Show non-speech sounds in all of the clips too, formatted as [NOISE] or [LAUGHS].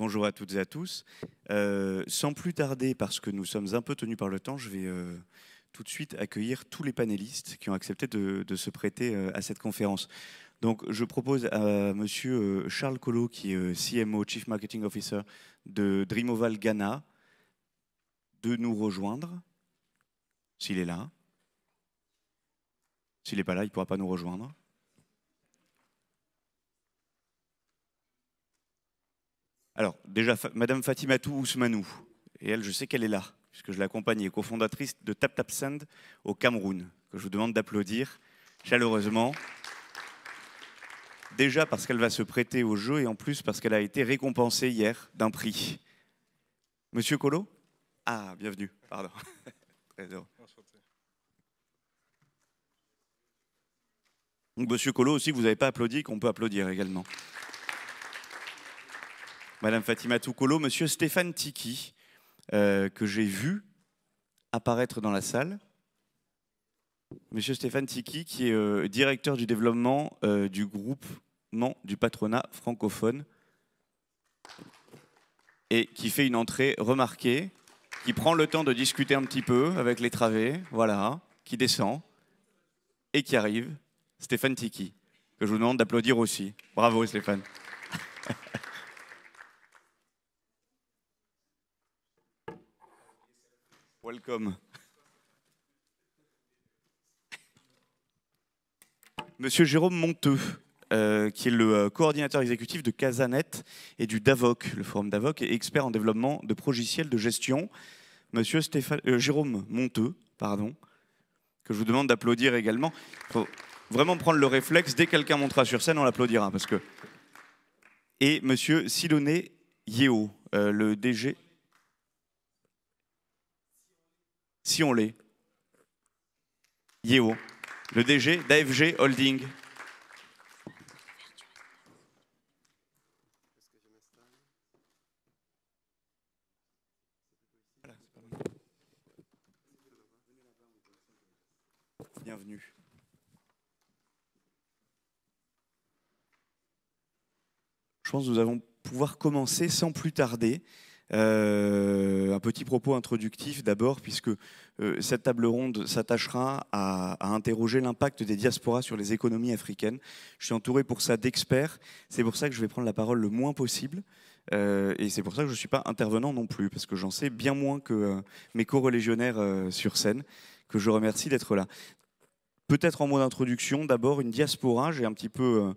Bonjour à toutes et à tous. Euh, sans plus tarder, parce que nous sommes un peu tenus par le temps, je vais euh, tout de suite accueillir tous les panélistes qui ont accepté de, se prêter euh, à cette conférence. Donc, je propose à Monsieur Charles Collot, qui est CMO, Chief Marketing Officer de Dreamoval Ghana, de nous rejoindre, s'il est là. S'il n'est pas là, il ne pourra pas nous rejoindre. Alors, déjà, Madame Fatimatou Ousmanou, et elle, je sais qu'elle est là, puisque je l'accompagne, est cofondatrice de Tap Tap Send au Cameroun, que je vous demande d'applaudir chaleureusement. Déjà parce qu'elle va se prêter au jeu et en plus parce qu'elle a été récompensée hier d'un prix. Monsieur Colo Ah, bienvenue, pardon. [LAUGHS] Donc, monsieur Collot aussi, vous n'avez pas applaudi, qu'on peut applaudir également. Madame Fatima Toukolo, Monsieur Stéphane Tiki, euh, que j'ai vu apparaître dans la salle. Monsieur Stéphane Tiki, qui est euh, directeur du développement euh, du groupement du patronat francophone et qui fait une entrée remarquée, qui prend le temps de discuter un petit peu avec les travées, voilà, qui descend et qui arrive, Stéphane Tiki, que je vous demande d'applaudir aussi. Bravo Stéphane. Welcome. Monsieur Jérôme Monteux, euh, qui est le euh, coordinateur exécutif de Casanet et du DAVOC, le forum DAVOC, et expert en développement de progiciels de gestion. Monsieur Stéphane, euh, Jérôme Monteux, pardon, que je vous demande d'applaudir également. Il faut vraiment prendre le réflexe, dès que quelqu'un montera sur scène, on l'applaudira. que... Et monsieur Sidoné Yeo, le DG si on l'est. Yeo, le DG d'AFG Holding. Bienvenue. Je pense que nous allons pouvoir commencer sans plus tarder. Euh, un petit propos introductif d'abord, puisque euh, cette table ronde s'attachera à, interroger l'impact des diasporas sur les économies africaines. Je suis entouré pour ça d'experts, c'est pour ça que je vais prendre la parole le moins possible. Euh, et c'est pour ça que je ne suis pas intervenant non plus, parce que j'en sais bien moins que mes co-religionnaires sur scène, que je remercie d'être là. Peut-être en mode d'introduction, d'abord une diaspora, j'ai un petit peu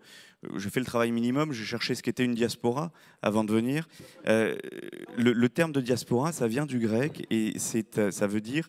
euh, j'ai fait le travail minimum, j'ai cherché ce qu'était une diaspora avant de venir. Euh, le, terme de diaspora, ça vient du grec et euh, ça veut dire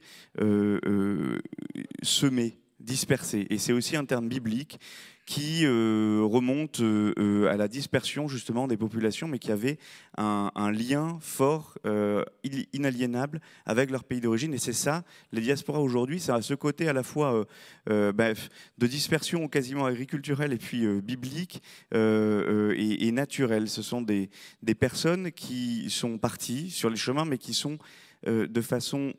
semer, disperser. Et c'est aussi un terme biblique qui euh, remonte euh, à la dispersion justement des populations, mais qui avait un, lien fort, euh, inaliénable avec leur pays d'origine. Et c'est ça, les diasporas aujourd'hui, ça à ce côté à la fois bah, de dispersion quasiment agriculturelle et puis biblique et, et, naturelle. Ce sont des, des personnes qui sont parties sur les chemins, mais qui sont de façon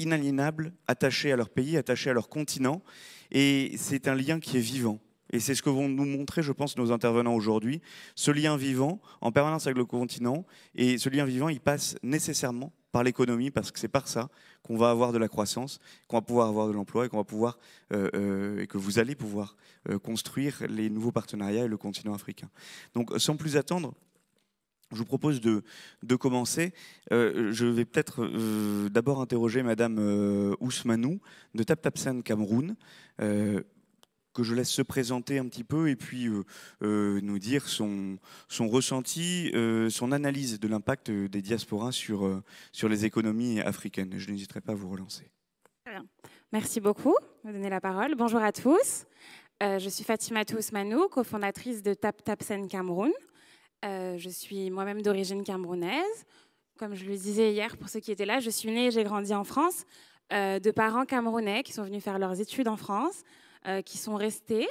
inaliénables, attachés à leur pays, attachés à leur continent. Et c'est un lien qui est vivant. Et c'est ce que vont nous montrer, je pense, nos intervenants aujourd'hui. Ce lien vivant, en permanence avec le continent, et ce lien vivant, il passe nécessairement par l'économie, parce que c'est par ça qu'on va avoir de la croissance, qu'on va pouvoir avoir de l'emploi, et qu'on va pouvoir, euh, euh, et que vous allez pouvoir euh, construire les nouveaux partenariats et le continent africain. Donc, sans plus attendre, je vous propose de, commencer. Euh, je vais peut-être euh, d'abord interroger Madame euh, Ousmanou de Tap Tap Sen Cameroun, que je laisse se présenter un petit peu et puis nous dire son, son ressenti, son analyse de l'impact des diasporas sur, sur les économies africaines. Je n'hésiterai pas à vous relancer. Merci beaucoup de me donner la parole. Bonjour à tous. je suis Fatima Ousmanou, cofondatrice de Tap Tap Sen Cameroun. Euh, je suis moi-même d'origine camerounaise. Comme je le disais hier pour ceux qui étaient là, je suis née et j'ai grandi en France, euh, de parents camerounais qui sont venus faire leurs études en France, euh, qui sont restés.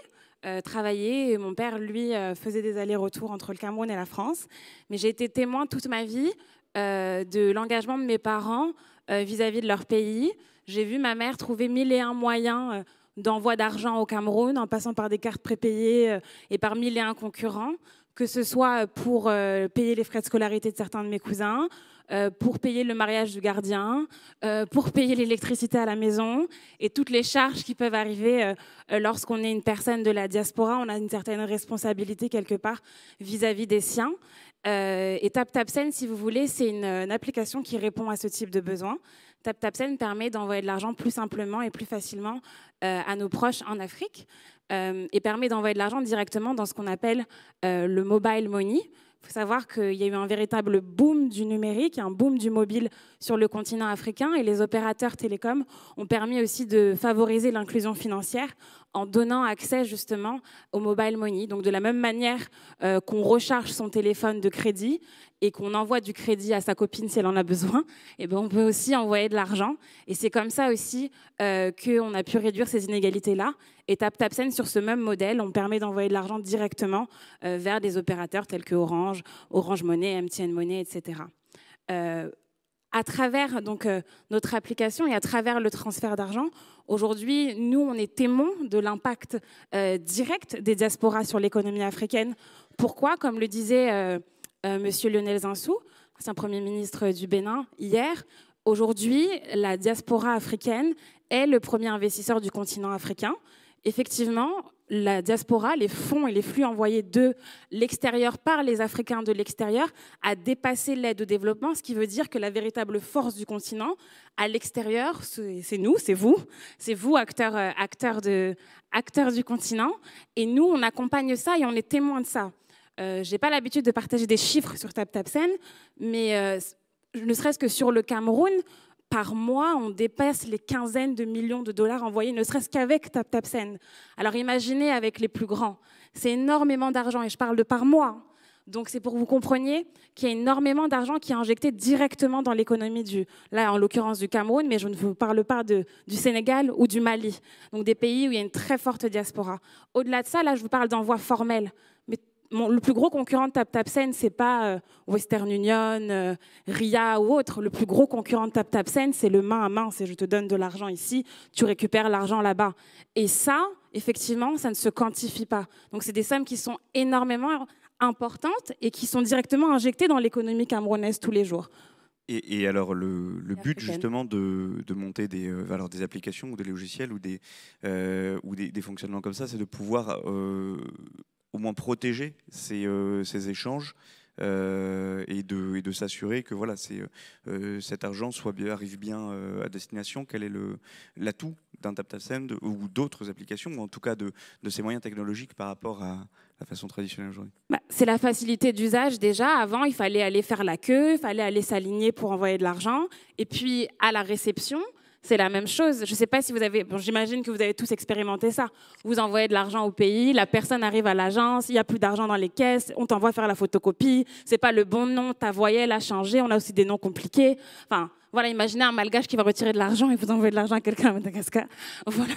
travailler mon père, lui, faisait des allers-retours entre le Cameroun et la France. Mais j'ai été témoin toute ma vie de l'engagement de mes parents vis à -vis de leur pays. J'ai vu ma mère trouver mille et un moyens d'envoi d'argent au Cameroun en passant par des cartes prépayées et par mille et un concurrents que ce soit euh, pour euh, payer les frais de scolarité de certains de mes cousins, euh, pour payer le mariage du gardien, pour payer l'électricité à la maison et toutes les charges qui peuvent arriver lorsqu'on est une personne de la diaspora. On a une certaine responsabilité quelque part vis-à-vis des siens. et TAPTAPSEN, si vous voulez, c'est une, une, application qui répond à ce type de besoin. TapTapSend permet d'envoyer de l'argent plus simplement et plus facilement euh, à nos proches en Afrique euh, et permet d'envoyer de l'argent directement dans ce qu'on appelle euh, le mobile money. Il faut savoir qu'il y a eu un véritable boom du numérique, un boom du mobile sur le continent africain et les opérateurs télécoms ont permis aussi de favoriser l'inclusion financière en donnant accès justement au mobile money. Donc de la même manière qu'on recharge son téléphone de crédit, et qu'on envoie du crédit à sa copine si elle en a besoin, et eh ben on peut aussi envoyer de l'argent. Et c'est comme ça aussi euh, qu'on a pu réduire ces inégalités-là. Et Tap Tap sur ce même modèle, on permet d'envoyer de l'argent directement euh, vers des opérateurs tels que Orange, Orange Money, MTN Money, etc. Euh, à travers donc notre application et à travers le transfert d'argent, aujourd'hui, nous, on est témoins de l'impact direct des diasporas sur l'économie africaine. Pourquoi Comme le disait euh, Monsieur Lionel Zinsou, ancien Premier ministre du Bénin, hier. Aujourd'hui, la diaspora africaine est le premier investisseur du continent africain. Effectivement, la diaspora, les fonds et les flux envoyés de l'extérieur par les Africains de l'extérieur a dépassé l'aide au développement, ce qui veut dire que la véritable force du continent à l'extérieur, c'est nous, c'est vous, c'est vous, acteurs, euh, acteurs, acteurs du continent. Et nous, on accompagne ça et on est témoin de ça. Euh, je n'ai pas l'habitude de partager des chiffres sur TapTapSen, mais euh, ne serait-ce que sur le Cameroun, par mois, on dépasse les quinzaines de millions de dollars envoyés, ne serait-ce qu'avec TapTapSen. Alors imaginez avec les plus grands. C'est énormément d'argent, et je parle de par mois. Donc c'est pour que vous compreniez qu'il y a énormément d'argent qui est injecté directement dans l'économie du, là en l'occurrence du Cameroun, mais je ne vous parle pas de, du Sénégal ou du Mali, donc des pays où il y a une très forte diaspora. Au-delà de ça, là je vous parle d'envoi formel le plus gros concurrent de ce c'est pas euh, Western Union, euh, RIA ou autre. Le plus gros concurrent de TapTapSend, c'est le main à main. C'est je te donne de l'argent ici, tu récupères l'argent là-bas. Et ça, effectivement, ça ne se quantifie pas. Donc, c'est des sommes qui sont énormément importantes et qui sont directement injectées dans l'économie camerounaise tous les jours. Et, alors, le, but justement de, monter des, euh, valeurs, des applications ou des logiciels ou des, ou des fonctionnements comme ça, c'est de pouvoir au moins protéger ces, euh, échanges euh, et de, et de s'assurer que voilà, euh, cet argent soit bien, arrive bien à destination, quel est l'atout d'un TapTapSend ou d'autres applications, ou en tout cas de, de, ces moyens technologiques par rapport à la façon traditionnelle aujourd'hui bah, C'est la facilité d'usage déjà. Avant, il fallait aller faire la queue, il fallait aller s'aligner pour envoyer de l'argent. Et puis, à la réception, c'est la même chose. Je ne sais pas si vous avez, bon, j'imagine que vous avez tous expérimenté ça. Vous envoyez de l'argent au pays, la personne arrive à l'agence, il n'y a plus d'argent dans les caisses, on t'envoie faire la photocopie, ce n'est pas le bon nom, ta voyelle a changé, on a aussi des noms compliqués. Enfin, voilà, imaginez un malgache qui va retirer de l'argent et vous envoyer de l'argent à quelqu'un à Madagascar. [LAUGHS] Voilà.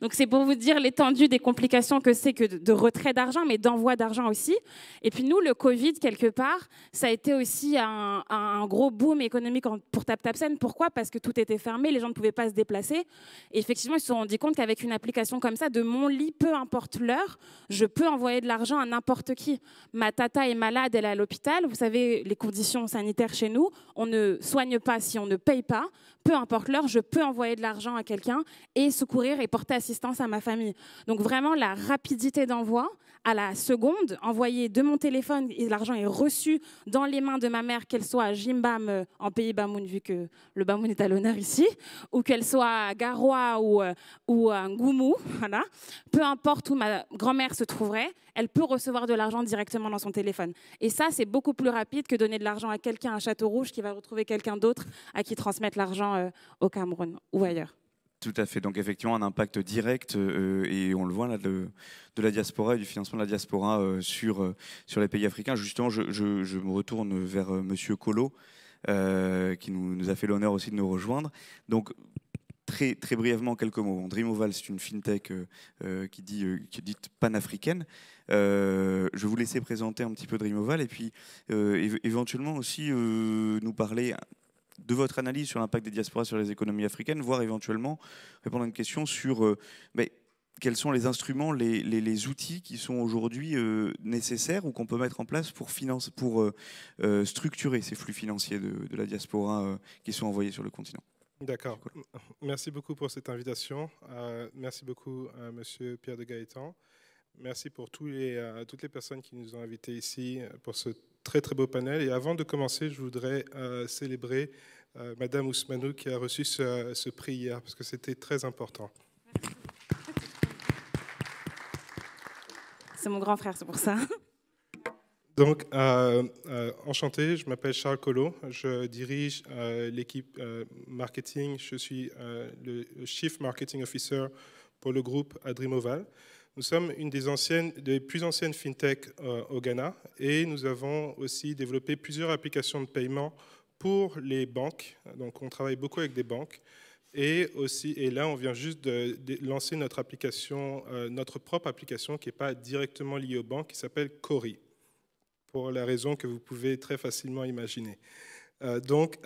Donc c'est pour vous dire l'étendue des complications que c'est que de retrait d'argent, mais d'envoi d'argent aussi. Et puis nous, le Covid, quelque part, ça a été aussi un, gros boom économique pour Tap Tap Pourquoi Parce que tout était fermé, les gens ne pouvaient pas se déplacer. Et effectivement, ils se sont rendus compte qu'avec une application comme ça, de mon lit, peu importe l'heure, je peux envoyer de l'argent à n'importe qui. Ma tata est malade, elle est à l'hôpital. Vous savez, les conditions sanitaires chez nous, on ne soigne pas si on ne paye pas, peu importe l'heure, je peux envoyer de l'argent à quelqu'un et secourir et porter assistance à ma famille. Donc vraiment la rapidité d'envoi à la seconde, envoyer de mon téléphone et l'argent est reçu dans les mains de ma mère, qu'elle soit à Jimbam euh, en pays Bamoun, vu que le Bamoun est à l'honneur ici, ou qu'elle soit à Garoua ou, euh, ou à Ngoumou, [LAUGHS] peu importe où ma grand-mère se trouverait, elle peut recevoir de l'argent directement dans son téléphone. Et ça, c'est beaucoup plus rapide que donner de l'argent à quelqu'un à Château Rouge qui va retrouver quelqu'un d'autre à qui transmettre l'argent euh, au Cameroun ou ailleurs. Tout à fait. Donc effectivement, un impact direct, euh, et on le voit là, de, la diaspora et du financement de la diaspora euh, sur, sur les pays africains. Justement, je, me retourne vers Monsieur Colo, qui nous, a fait l'honneur aussi de nous rejoindre. Donc Très, très, brièvement quelques mots. Dreamoval, c'est une fintech qui, dit, qui est dite panafricaine, euh, je vais vous laisser présenter un petit peu Dreamoval et puis euh, éventuellement aussi euh, nous parler de votre analyse sur l'impact des diasporas sur les économies africaines, voire éventuellement répondre à une question sur ben, quels sont les instruments, les, outils qui sont aujourd'hui nécessaires ou qu'on peut mettre en place pour, financer, pour structurer ces flux financiers de, la diaspora qui sont envoyés sur le continent. D'accord. Merci beaucoup pour cette invitation. merci beaucoup, à Monsieur Pierre de Gaëtan. Merci pour euh, toutes les personnes qui nous ont invités ici euh, pour ce très très beau panel. Et avant de commencer, je voudrais euh, célébrer Madame Ousmanou qui a reçu ce, prix hier parce que c'était très important. C'est mon grand frère, c'est pour ça. [LAUGHS] Donc, enchanté, je m'appelle Charles Collot, je dirige l'équipe marketing, je suis le Chief Marketing Officer pour le groupe Adrimoval. Nous sommes une des, anciennes, des plus anciennes fintech euh, au Ghana et nous avons aussi développé plusieurs applications de paiement pour les banques. Donc on travaille beaucoup avec des banques. Et aussi, et là, on vient juste de, lancer notre application, euh, notre propre application qui n'est pas directement liée aux banques, qui s'appelle Cori, pour la raison que vous pouvez très facilement imaginer. Euh, donc,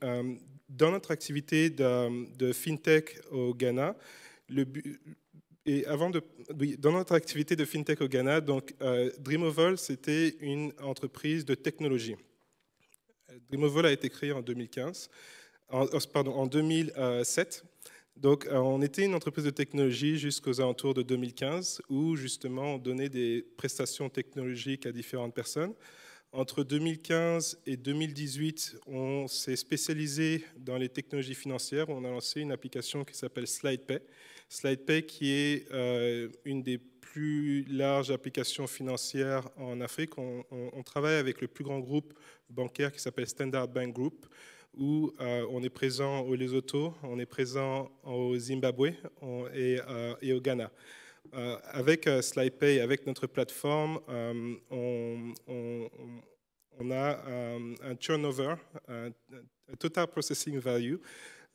dans notre activité de, fintech au Ghana, le, et avant de, dans notre activité de fintech au Ghana, donc euh, c'était une entreprise de technologie. Dreamoval a été créée en 2015, euh, pardon, en 2007. Donc, euh, on était une entreprise de technologie jusqu'aux alentours de 2015, où justement on donnait des prestations technologiques à différentes personnes. Entre 2015 et 2018, on s'est spécialisé dans les technologies financières. On a lancé une application qui s'appelle SlidePay, SlidePay, qui est euh, une des plus larges applications financières en Afrique. On, travaille avec le plus grand groupe bancaire qui s'appelle Standard Bank Group, où euh, on est présent au Lesotho, on est présent au Zimbabwe et, euh, et, au Ghana. avec SlidePay, avec notre plateforme, on, a un turnover, un total processing value,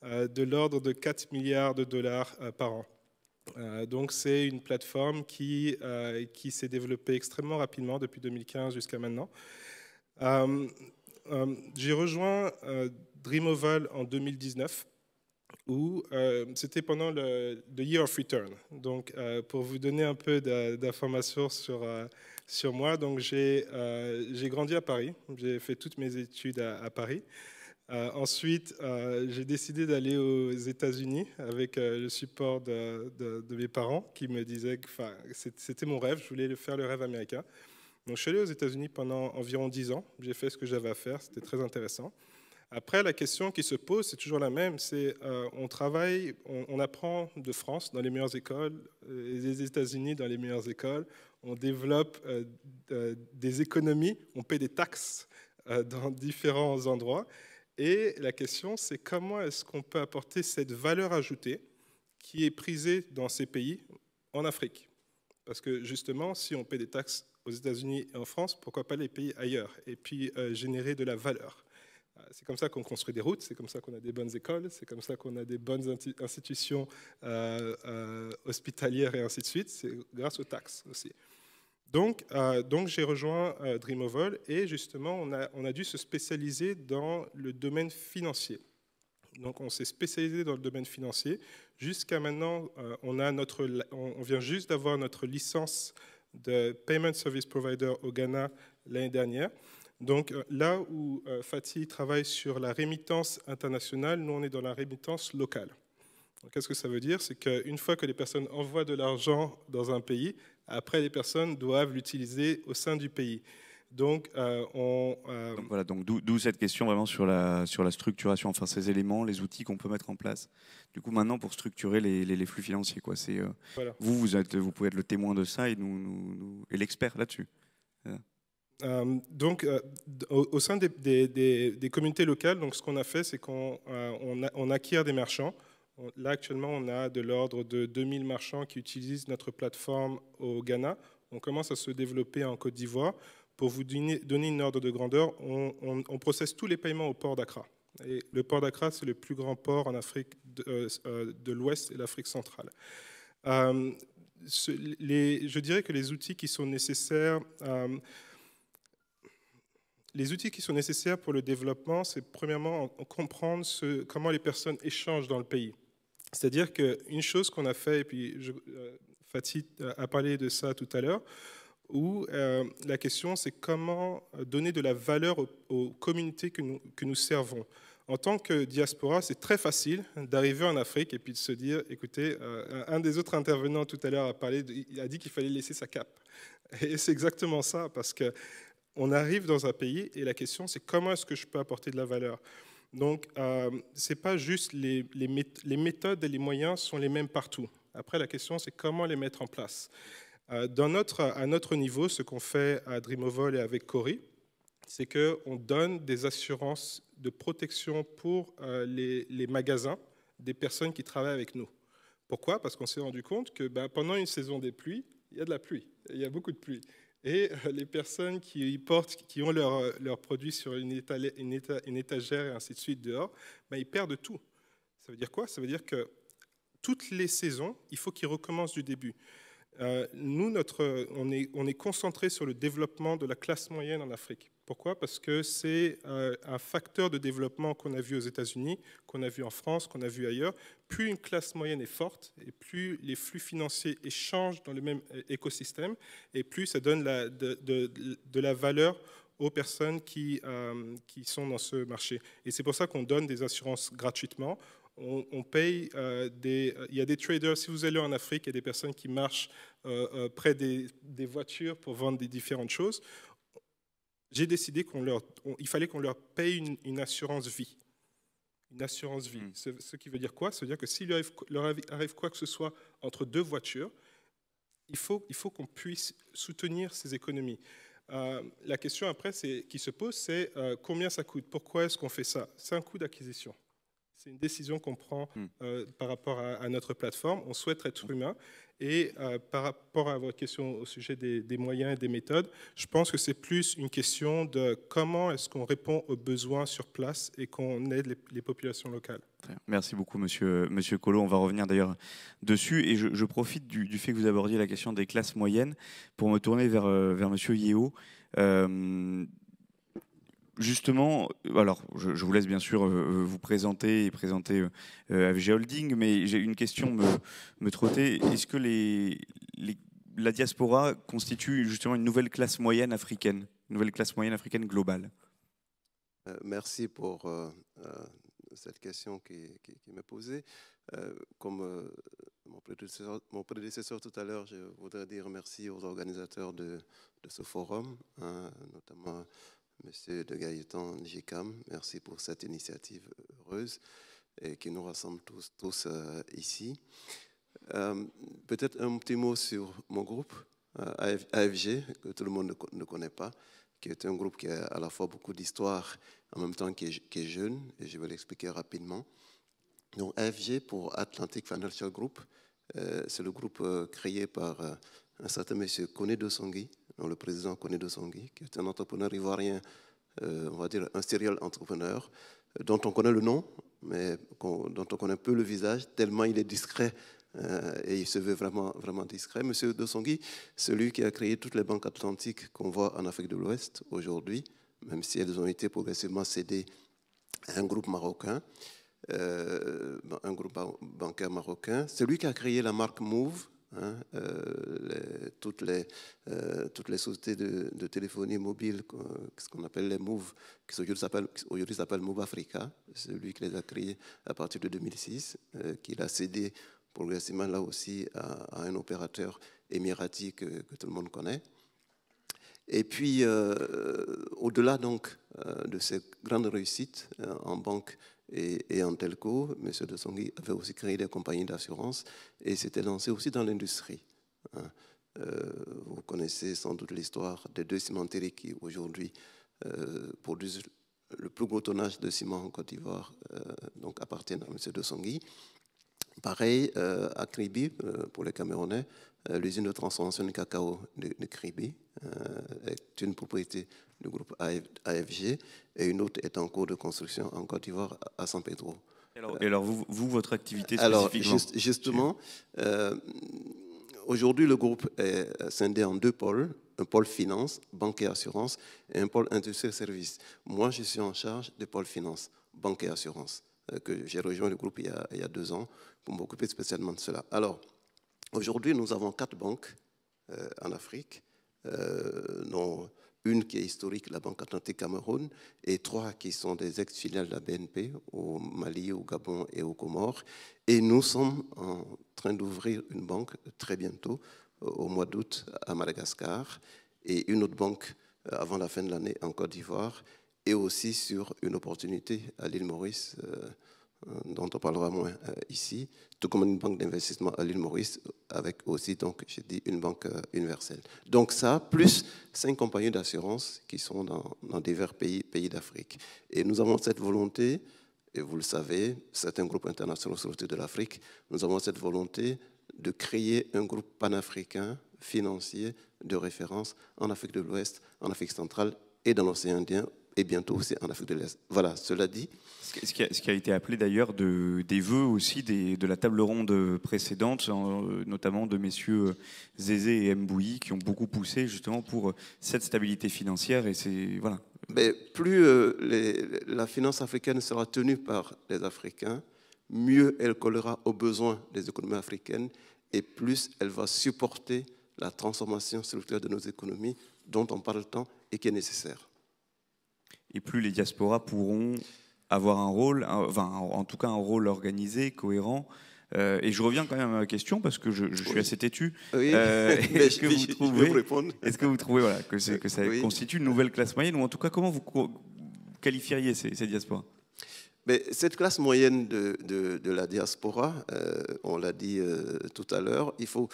euh, de l'ordre de 4 milliards de dollars euh, par an. Euh, donc c'est une plateforme qui, s'est développée extrêmement rapidement depuis 2015 jusqu'à maintenant. J'ai rejoint Dreamoval en 2019 où c'était pendant le Year of Return. Donc, pour vous donner un peu d'informations sur, moi, donc j'ai grandi à Paris, j'ai fait toutes mes études à Paris. Euh, ensuite, euh, j'ai décidé d'aller aux États-Unis avec euh, le support de, mes parents qui me disaient que c'était mon rêve, je voulais faire le rêve américain. Donc je suis allé aux États-Unis pendant environ 10 ans, j'ai fait ce que j'avais à faire, c'était très intéressant. Après, la question qui se pose, c'est toujours la même, c'est on travaille, on, apprend de France dans les meilleures écoles, et des États-Unis dans les meilleures écoles, on développe des économies, on paie des taxes dans différents endroits. Et la question, c'est comment est-ce qu'on peut apporter cette valeur ajoutée qui est prisée dans ces pays en Afrique Parce que justement, si on paie des taxes aux États-Unis et en France, pourquoi pas les pays ailleurs Et puis euh, générer de la valeur. Euh, c'est comme ça qu'on construit des routes, c'est comme ça qu'on a des bonnes écoles, c'est comme ça qu'on a des bonnes institutions euh, hospitalières et ainsi de suite. C'est grâce aux taxes aussi. Donc, euh, donc j'ai rejoint euh, Dreamoval et justement, on a, on a dû se spécialiser dans le domaine financier. Donc, on s'est spécialisé dans le domaine financier. Jusqu'à maintenant, euh, on, a notre, on, vient juste d'avoir notre licence de Payment Service Provider au Ghana l'année dernière. Donc euh, là où Fatih travaille sur la rémittance internationale, nous on est dans la rémittance locale. Qu'est-ce que ça veut dire C'est qu'une fois que les personnes envoient de l'argent dans un pays, après, les personnes doivent l'utiliser au sein du pays. Donc, euh, on, euh, voilà, donc d'où cette question vraiment sur la, sur la structuration, enfin ces éléments, les outils qu'on peut mettre en place. Du coup, maintenant pour structurer les, les, flux financiers, quoi. C'est euh, vous, vous êtes, vous pouvez être le témoin de ça et nous, nous, et l'expert là-dessus. donc, au, sein des, des, communautés locales, donc ce qu'on a fait, c'est qu'on on acquiert des marchands. Là, actuellement, on a de l'ordre de 2000 marchands qui utilisent notre plateforme au Ghana. On commence à se développer en Côte d'Ivoire. Pour vous donner, une ordre de grandeur, on, processe tous les paiements au port d'Accra. Et le port d'Accra, c'est le plus grand port en Afrique de, euh, euh, l'Ouest et l'Afrique centrale. Euh, je dirais que les outils qui sont nécessaires, les outils qui sont nécessaires pour le développement, c'est premièrement comprendre comment les personnes échangent dans le pays. C'est-à-dire qu'une chose qu'on a fait, et puis je, euh, Fatih a parlé de ça tout à l'heure, où euh, la question c'est comment donner de la valeur aux, communautés que nous, servons. En tant que diaspora, c'est très facile d'arriver en Afrique et puis de se dire, écoutez, euh, un des autres intervenants tout à l'heure a, parlé a dit qu'il fallait laisser sa cape. Et c'est exactement ça, parce que on arrive dans un pays et la question c'est comment est-ce que je peux apporter de la valeur. Donc, euh, ce pas juste les, méthodes et les moyens sont les mêmes partout. Après, la question, c'est comment les mettre en place. Euh, à notre niveau, ce qu'on fait à Dreamovol et avec Cori, c'est qu'on donne des assurances de protection pour euh, les, magasins des personnes qui travaillent avec nous. Pourquoi Parce qu'on s'est rendu compte que bah, pendant une saison des pluies, il y a de la pluie, il y a beaucoup de pluie. Et euh, les personnes qui portent, qui ont leurs leur euh, produits sur une, une, étagère et ainsi de suite dehors, ben ils perdent tout. Ça veut dire quoi Ça veut dire que toutes les saisons, il faut qu'ils recommencent du début. Euh, nous, notre, on est, on est concentré sur le développement de la classe moyenne en Afrique. Pourquoi Parce que c'est euh, un facteur de développement qu'on a vu aux États-Unis, qu'on a vu en France, qu'on a vu ailleurs. Plus une classe moyenne est forte, et plus les flux financiers échangent dans le même euh, écosystème, et plus ça donne de, la valeur aux personnes euh, qui, sont dans ce marché. Et c'est pour ça qu'on donne des assurances gratuitement on, paye des. Il y a des traders, si vous allez en Afrique, il y a des personnes qui marchent près des, voitures pour vendre des différentes choses j'ai décidé qu'il fallait qu'on leur paye une, assurance vie. Une assurance vie. Hmm. Ce, qui veut dire quoi Ça veut dire que s'il leur, arrive, quoi que ce soit entre deux voitures, il faut, il faut qu'on puisse soutenir ces économies. Euh, la question après qui se pose, c'est euh, combien ça coûte Pourquoi est-ce qu'on fait ça C'est un coût d'acquisition. C'est une décision qu'on prend hmm. euh, par rapport à, à, notre plateforme. On souhaite être hmm. humain. Et euh, par rapport à votre question au sujet des, moyens et des méthodes, je pense que c'est plus une question de comment est-ce qu'on répond aux besoins sur place et qu'on aide les, populations locales. Merci beaucoup, monsieur, monsieur Collot. On va revenir d'ailleurs dessus. Et je, profite du, fait que vous abordiez la question des classes moyennes pour me tourner vers, euh, vers monsieur Yeo. Euh, justement, euh, alors je, vous laisse bien sûr euh, euh, vous présenter et présenter euh, Holding, mais j'ai une question me, me trotter. Est-ce que les, la diaspora constitue justement une nouvelle classe moyenne africaine, une nouvelle classe moyenne africaine globale Merci pour cette question qui, qui, m'est posée. comme mon prédécesseur, tout à l'heure, je voudrais dire merci aux organisateurs de, ce forum, hein, notamment Monsieur de Gaëtan Jicam. Merci pour cette initiative heureuse et qui nous rassemble tous, tous euh, ici. Euh, peut-être un petit mot sur mon groupe, euh, AFG, que tout le monde ne, connaît pas, qui est un groupe qui a à la fois beaucoup d'histoire, en même temps qui est, qui est, jeune, et je vais l'expliquer rapidement. Donc AFG pour Atlantic Financial Group, c'est le groupe créé par un certain monsieur Kone Dosongui, le président connaît Dosongui, qui est un entrepreneur ivoirien, euh, on va dire un serial entrepreneur, euh, dont on connaît le nom, mais dont on connaît peu le visage, tellement il est discret euh, et il se veut vraiment, vraiment discret. Monsieur Dosongui, celui qui a créé toutes les banques atlantiques qu'on voit en Afrique de l'Ouest aujourd'hui, même si elles ont été progressivement cédées à un groupe marocain, un groupe bancaire marocain, celui qui a créé la marque Move, Hein, euh, les, toutes, les, euh, toutes les sociétés de, téléphonie mobile, ce qu'on appelle les MOVE, qui aujourd'hui s'appelle MOVE Africa, celui qui les a créés à partir de 2006, qu'il a cédé progressivement là aussi à, un opérateur émirati que, que, tout le monde connaît. Et puis, euh, au-delà donc de ces grandes réussites en banque et, et tel telco. M. De avait aussi créé des compagnies d'assurance et s'était lancé aussi dans l'industrie. Hein. Euh, vous connaissez sans doute l'histoire des deux cimenteries qui aujourd'hui euh, produisent le plus gros tonnage de ciment en Côte d'Ivoire, euh, donc appartiennent à M. De Pareil à Kribi, pour les Camerounais, l'usine de transformation du cacao de, de Kribi est une propriété le groupe AFG, et une autre est en cours de construction en Côte d'Ivoire, à San Pedro. Et alors, vous, votre activité spécifiquement Alors, justement, euh, aujourd'hui, le groupe est euh, scindé en deux pôles, un pôle finance, banque et assurance, et un pôle industrie et services. Moi, je suis en charge du pôle finance, banque et assurance, euh, que j'ai rejoint le groupe il y, a, deux ans pour m'occuper spécialement de cela. Alors, aujourd'hui, nous avons quatre banques en Afrique. Euh, une qui est historique, la Banque Atlantique Cameroun, et trois qui sont des ex-filiales de la BNP au Mali, au Gabon et aux Comores. Et nous sommes en train d'ouvrir une banque très bientôt, euh, au mois d'août, à Madagascar, et une autre banque euh, avant la fin de l'année en Côte d'Ivoire, et aussi sur une opportunité à l'île Maurice. Euh, euh, dont on parlera moins euh, ici, tout comme une banque d'investissement à l'île Maurice, avec aussi, donc, j'ai dit, une banque euh, universelle. Donc ça, plus cinq compagnies d'assurance qui sont dans, divers pays, d'Afrique. Et nous avons cette volonté, et vous le savez, certains groupes internationaux sur le de l'Afrique, nous avons cette volonté de créer un groupe panafricain financier de référence en Afrique de l'Ouest, en Afrique centrale et dans l'océan Indien et bientôt aussi en Afrique de l'Est. Voilà, cela dit. Ce qui a, ce qui a été appelé d'ailleurs de, des vœux aussi de la table ronde précédente, euh, notamment de messieurs euh, Zézé et Mboui, qui ont beaucoup poussé justement pour euh, cette stabilité financière. Et c'est, voilà. Mais plus la finance africaine sera tenue par les Africains, mieux elle collera aux besoins des économies africaines et plus elle va supporter la transformation structurelle de nos économies dont on parle tant et qui est nécessaire et plus les diasporas pourront avoir un rôle, enfin en tout cas un rôle organisé, cohérent. Euh, et je reviens quand même à ma question parce que je, suis assez têtu. Euh, [LAUGHS] est-ce que, vous trouvez, est que vous trouvez que, ça constitue une nouvelle classe moyenne ou en tout cas comment vous qualifieriez ces, diasporas mais cette classe moyenne de, la diaspora, euh, on l'a dit tout à l'heure, il faut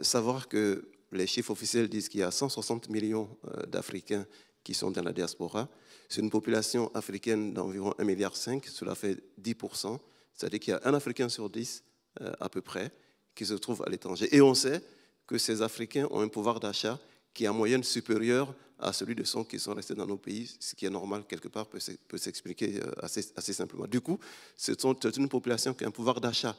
savoir que les chiffres officiels disent qu'il y a 160 millions d'Africains qui sont dans la diaspora. C'est une population africaine d'environ 1,5 milliard, cela fait 10%, c'est-à-dire qu'il y a un Africain sur 10 euh, à peu près qui se trouve à l'étranger. Et on sait que ces Africains ont un pouvoir d'achat qui est en moyenne supérieur à celui de ceux qui sont restés dans nos pays, ce qui est normal quelque part, peut s'expliquer euh, assez, simplement. Du coup, c'est une population qui a un pouvoir d'achat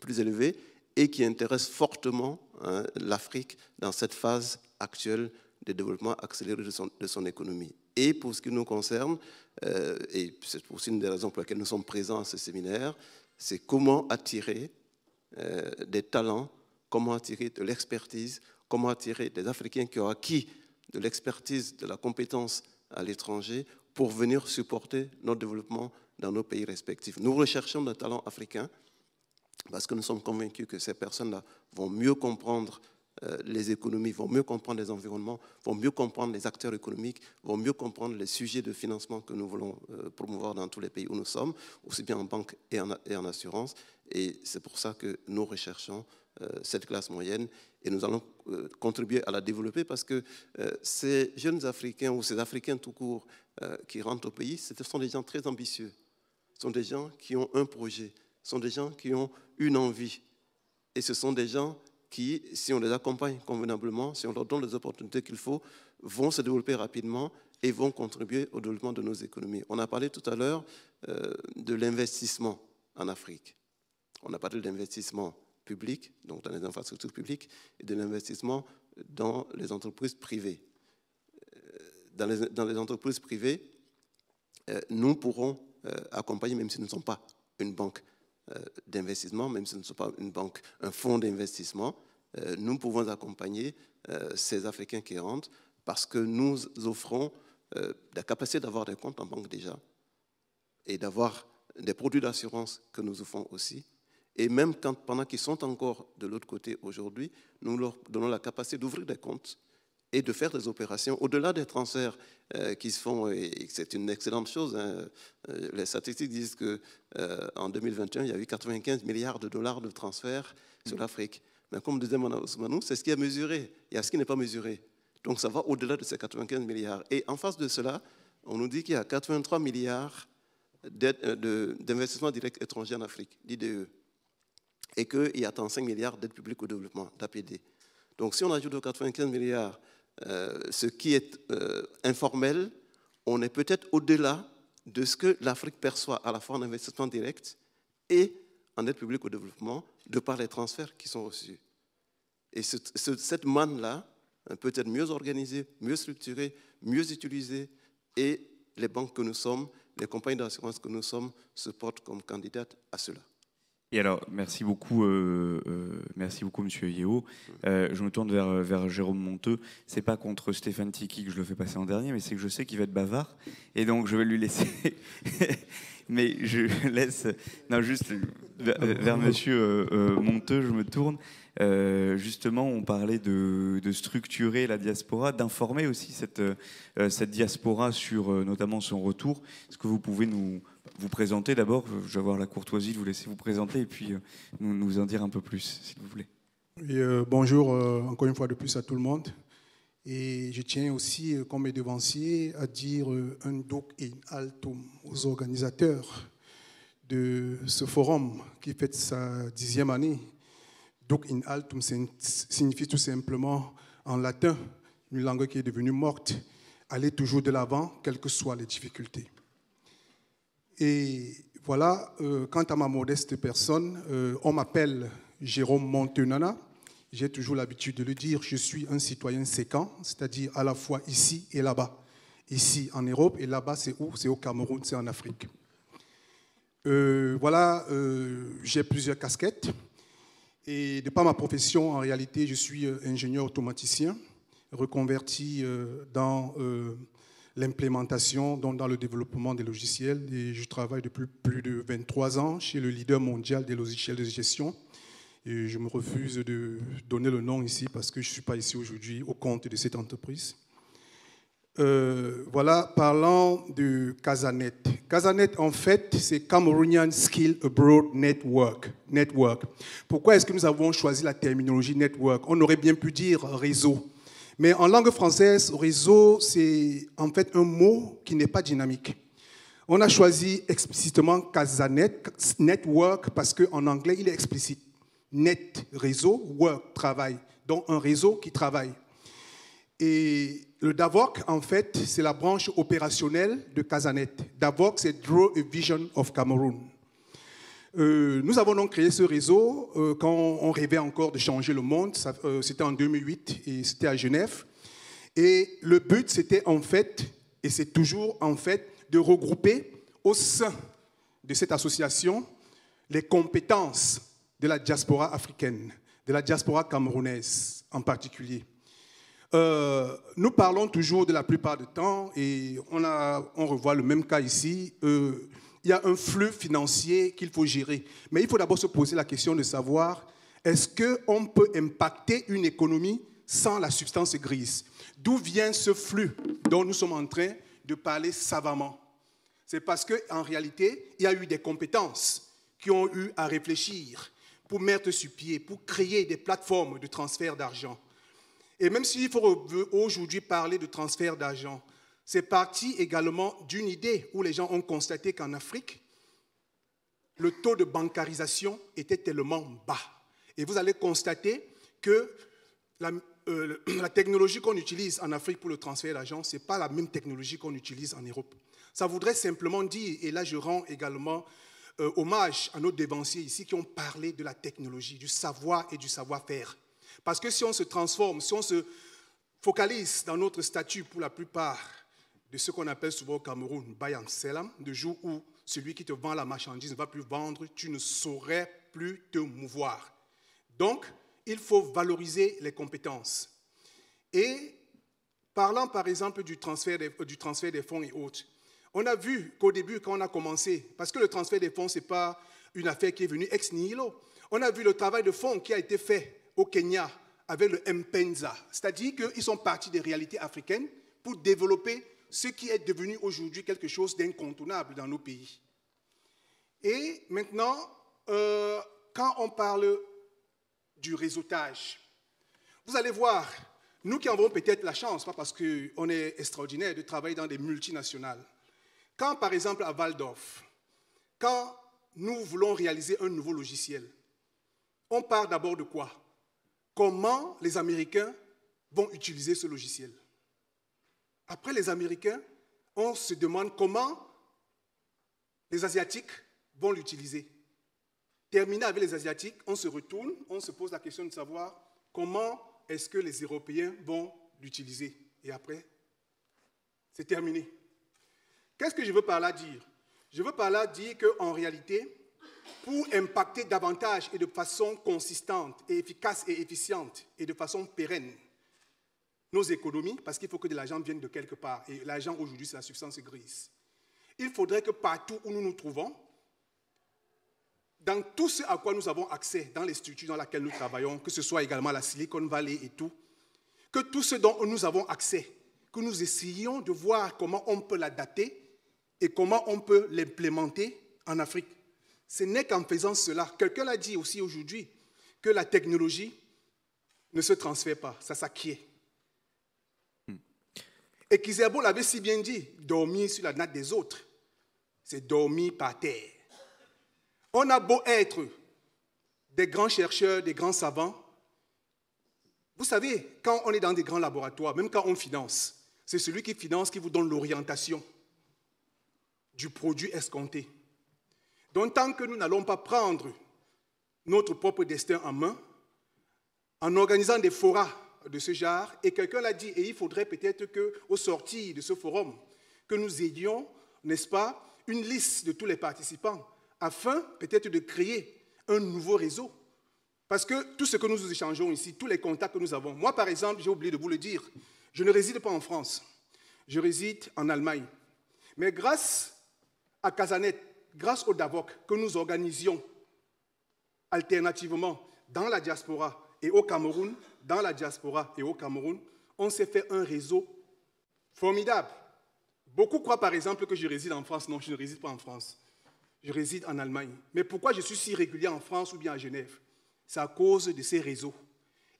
plus élevé et qui intéresse fortement hein, l'Afrique dans cette phase actuelle de développement accéléré de son économie. Et pour ce qui nous concerne, euh, et c'est aussi une des raisons pour lesquelles nous sommes présents à ce séminaire, c'est comment attirer euh, des talents, comment attirer de l'expertise, comment attirer des Africains qui ont acquis de l'expertise, de la compétence à l'étranger pour venir supporter notre développement dans nos pays respectifs. Nous recherchons des talents africains parce que nous sommes convaincus que ces personnes-là vont mieux comprendre euh, les économies, vont mieux comprendre les environnements, vont mieux comprendre les acteurs économiques, vont mieux comprendre les sujets de financement que nous voulons euh, promouvoir dans tous les pays où nous sommes, aussi bien en banque et en, assurance. Et c'est pour ça que nous recherchons euh, cette classe moyenne et nous allons contribuer à la développer parce que ces jeunes Africains ou ces Africains tout court qui rentrent au pays, ce sont des gens très ambitieux, ce sont des gens qui ont un projet, ce sont des gens qui ont une envie et ce sont des gens qui, si on les accompagne convenablement, si on leur donne les opportunités qu'il faut, vont se développer rapidement et vont contribuer au développement de nos économies. On a parlé tout à l'heure euh, de l'investissement en Afrique. On a parlé de public, donc dans les infrastructures publiques, et de l'investissement dans les entreprises privées. Euh, dans les, entreprises privées, euh, nous pourrons accompagner, même si nous ne sommes pas une banque, euh, d'investissement, même si ce ne sont pas une banque, un fonds d'investissement, euh, nous pouvons accompagner euh, ces Africains qui rentrent parce que nous offrons la capacité d'avoir des comptes en banque déjà et d'avoir des produits d'assurance que nous offrons aussi. Et même pendant qu'ils sont encore de l'autre côté aujourd'hui, nous leur donnons la capacité d'ouvrir des comptes et de faire des opérations au-delà des transferts euh, qui se font. Et c'est une excellente chose. Hein. Euh, les statistiques disent que euh, en 2021, il y a eu 95 milliards de dollars de transferts sur l'Afrique. Mais comme disait mona c'est ce qui est mesuré. Il y a ce qui n'est pas mesuré. Donc ça va au-delà de ces 95 milliards. Et en face de cela, on nous dit qu'il y a 83 milliards d'investissements directs étrangers en Afrique, l'IDE. et qu'il y a 35 milliards d'aides publiques au développement, d'APD. Donc si on ajoute aux 95 milliards euh, ce qui est euh, informel, on est peut-être au-delà de ce que l'Afrique perçoit à la fois en investissement direct et en aide publique au développement de par les transferts qui sont reçus. Et cette manne-là hein, peut être mieux organisée, mieux structurée, mieux utilisée et les banques que nous sommes, les compagnies d'assurance que nous sommes se portent comme candidates à cela. Et alors, merci beaucoup, euh, euh merci beaucoup, Monsieur Yeo. Euh, je me tourne vers, vers Jérôme Monteux. C'est pas contre Stéphane Tiki que je le fais passer en dernier, mais c'est que je sais qu'il va être bavard, et donc je vais lui laisser. [LAUGHS] mais je laisse, non, juste vers, Monsieur euh, Monteux, je me tourne. justement, on parlait de, de structurer la diaspora, d'informer aussi cette, cette diaspora sur notamment son retour. Est-ce que vous pouvez nous vous présenter d'abord. Je vais avoir la courtoisie de vous laisser vous présenter et puis euh, nous, en dire un peu plus, s'il vous plaît. Euh, bonjour euh, encore une fois de plus à tout le monde. Et je tiens aussi, comme mes devanciers, à dire un doc in altum aux organisateurs de ce forum qui fête sa dixième année. Doc in altum signifie tout simplement en latin, une langue qui est devenue morte, aller toujours de l'avant, quelles que soient les difficultés. Et voilà, euh, quant à ma modeste personne, euh, on m'appelle Jérôme Montenana. J'ai toujours l'habitude de le dire, je suis un citoyen séquent, c'est-à-dire à la fois ici et là-bas. Ici en Europe et là-bas c'est où C'est au Cameroun, c'est en Afrique. Euh, voilà, j'ai plusieurs casquettes. Et de par ma profession, en réalité, je suis ingénieur automaticien, reconverti dans l'implémentation, dans le développement des logiciels. je travaille depuis plus de 23 ans chez le leader mondial des logiciels de gestion. Et je me refuse de donner le nom ici parce que je ne suis pas ici aujourd'hui au compte de cette entreprise. Euh, voilà, parlant de Casanet. Casanet, en fait, c'est Cameroonian Skill Abroad Network. Network. Pourquoi est-ce que nous avons choisi la terminologie network On aurait bien pu dire réseau mais en langue française, réseau, c'est en fait un mot qui n'est pas dynamique. On a choisi explicitement CasaNet, Network, parce qu'en anglais, il est explicite. Net, réseau, work, travail. Donc un réseau qui travaille. Et le DAVOC, en fait, c'est la branche opérationnelle de CasaNet. DAVOC, c'est Draw a Vision of Cameroon. Euh, nous avons donc créé ce réseau euh, quand on rêvait encore de changer le monde. Euh, c'était en 2008 et c'était à Genève. Et le but, c'était en fait, et c'est toujours en fait, de regrouper au sein de cette association les compétences de la diaspora africaine, de la diaspora camerounaise en particulier. nous parlons toujours de la plupart du temps, et on, a, on revoit le même cas ici, euh, il y a un flux financier qu'il faut gérer. Mais il faut d'abord se poser la question de savoir, est-ce qu'on peut impacter une économie sans la substance grise D'où vient ce flux dont nous sommes en train de parler savamment C'est parce qu'en réalité, il y a eu des compétences qui ont eu à réfléchir pour mettre sur pied, pour créer des plateformes de transfert d'argent. Et même s'il faut aujourd'hui parler de transfert d'argent, c'est parti également d'une idée où les gens ont constaté qu'en Afrique, le taux de bancarisation était tellement bas. Et vous allez constater que euh, [CLEARS THROAT] la, technologie qu'on utilise en Afrique pour le transfert d'argent, ce n'est pas la même technologie qu'on utilise en Europe. Ça voudrait simplement dire, et là je rends également euh, hommage à nos dévanciers ici qui ont parlé de la technologie, du savoir et du savoir-faire. Parce que si on se transforme, si on se focalise dans notre statut pour la plupart de ce qu'on appelle souvent au Cameroun Bayang Selam, le jour où celui qui te vend la marchandise ne va plus vendre, tu ne saurais plus te mouvoir. Donc, il faut valoriser les compétences. Et parlant par exemple du transfert des, du transfert des fonds et autres, on a vu qu'au début, quand on a commencé, parce que le transfert des fonds, ce n'est pas une affaire qui est venue ex nihilo, on a vu le travail de fonds qui a été fait au Kenya avec le Mpenza, c'est-à-dire qu'ils sont partis des réalités africaines pour développer ce qui est devenu aujourd'hui quelque chose d'incontournable dans nos pays. Et maintenant, euh, quand on parle du réseautage, vous allez voir, nous qui avons peut-être la chance, pas parce qu'on est extraordinaire, de travailler dans des multinationales. Quand, par exemple, à Waldorf, quand nous voulons réaliser un nouveau logiciel, on parle d'abord de quoi Comment les Américains vont utiliser ce logiciel après les Américains, on se demande comment les Asiatiques vont l'utiliser. Terminé avec les Asiatiques, on se retourne, on se pose la question de savoir comment est-ce que les Européens vont l'utiliser. Et après, c'est terminé. Qu'est-ce que je veux par là dire Je veux par là dire qu'en réalité, pour impacter davantage et de façon consistante et efficace et efficiente et de façon pérenne nos économies, parce qu'il faut que de l'argent vienne de quelque part. Et l'argent aujourd'hui, c'est la substance grise. Il faudrait que partout où nous nous trouvons, dans tout ce à quoi nous avons accès, dans les structures dans lesquelles nous travaillons, que ce soit également la Silicon Valley et tout, que tout ce dont nous avons accès, que nous essayions de voir comment on peut l'adapter et comment on peut l'implémenter en Afrique. Ce n'est qu'en faisant cela, quelqu'un l'a dit aussi aujourd'hui, que la technologie ne se transfère pas, ça s'acquiert. Et Kizerbo l'avait si bien dit, dormir sur la natte des autres, c'est dormir par terre. On a beau être des grands chercheurs, des grands savants. Vous savez, quand on est dans des grands laboratoires, même quand on finance, c'est celui qui finance qui vous donne l'orientation du produit escompté. Donc tant que nous n'allons pas prendre notre propre destin en main, en organisant des forats de ce genre, et quelqu'un l'a dit, et il faudrait peut-être que, qu'au sortir de ce forum, que nous ayons, n'est-ce pas, une liste de tous les participants, afin peut-être de créer un nouveau réseau. Parce que tout ce que nous échangeons ici, tous les contacts que nous avons, moi par exemple, j'ai oublié de vous le dire, je ne réside pas en France, je réside en Allemagne. Mais grâce à Casanet, grâce au DAVOC que nous organisions alternativement dans la diaspora, et au Cameroun, dans la diaspora et au Cameroun, on s'est fait un réseau formidable. Beaucoup croient par exemple que je réside en France. Non, je ne réside pas en France. Je réside en Allemagne. Mais pourquoi je suis si régulier en France ou bien à Genève C'est à cause de ces réseaux.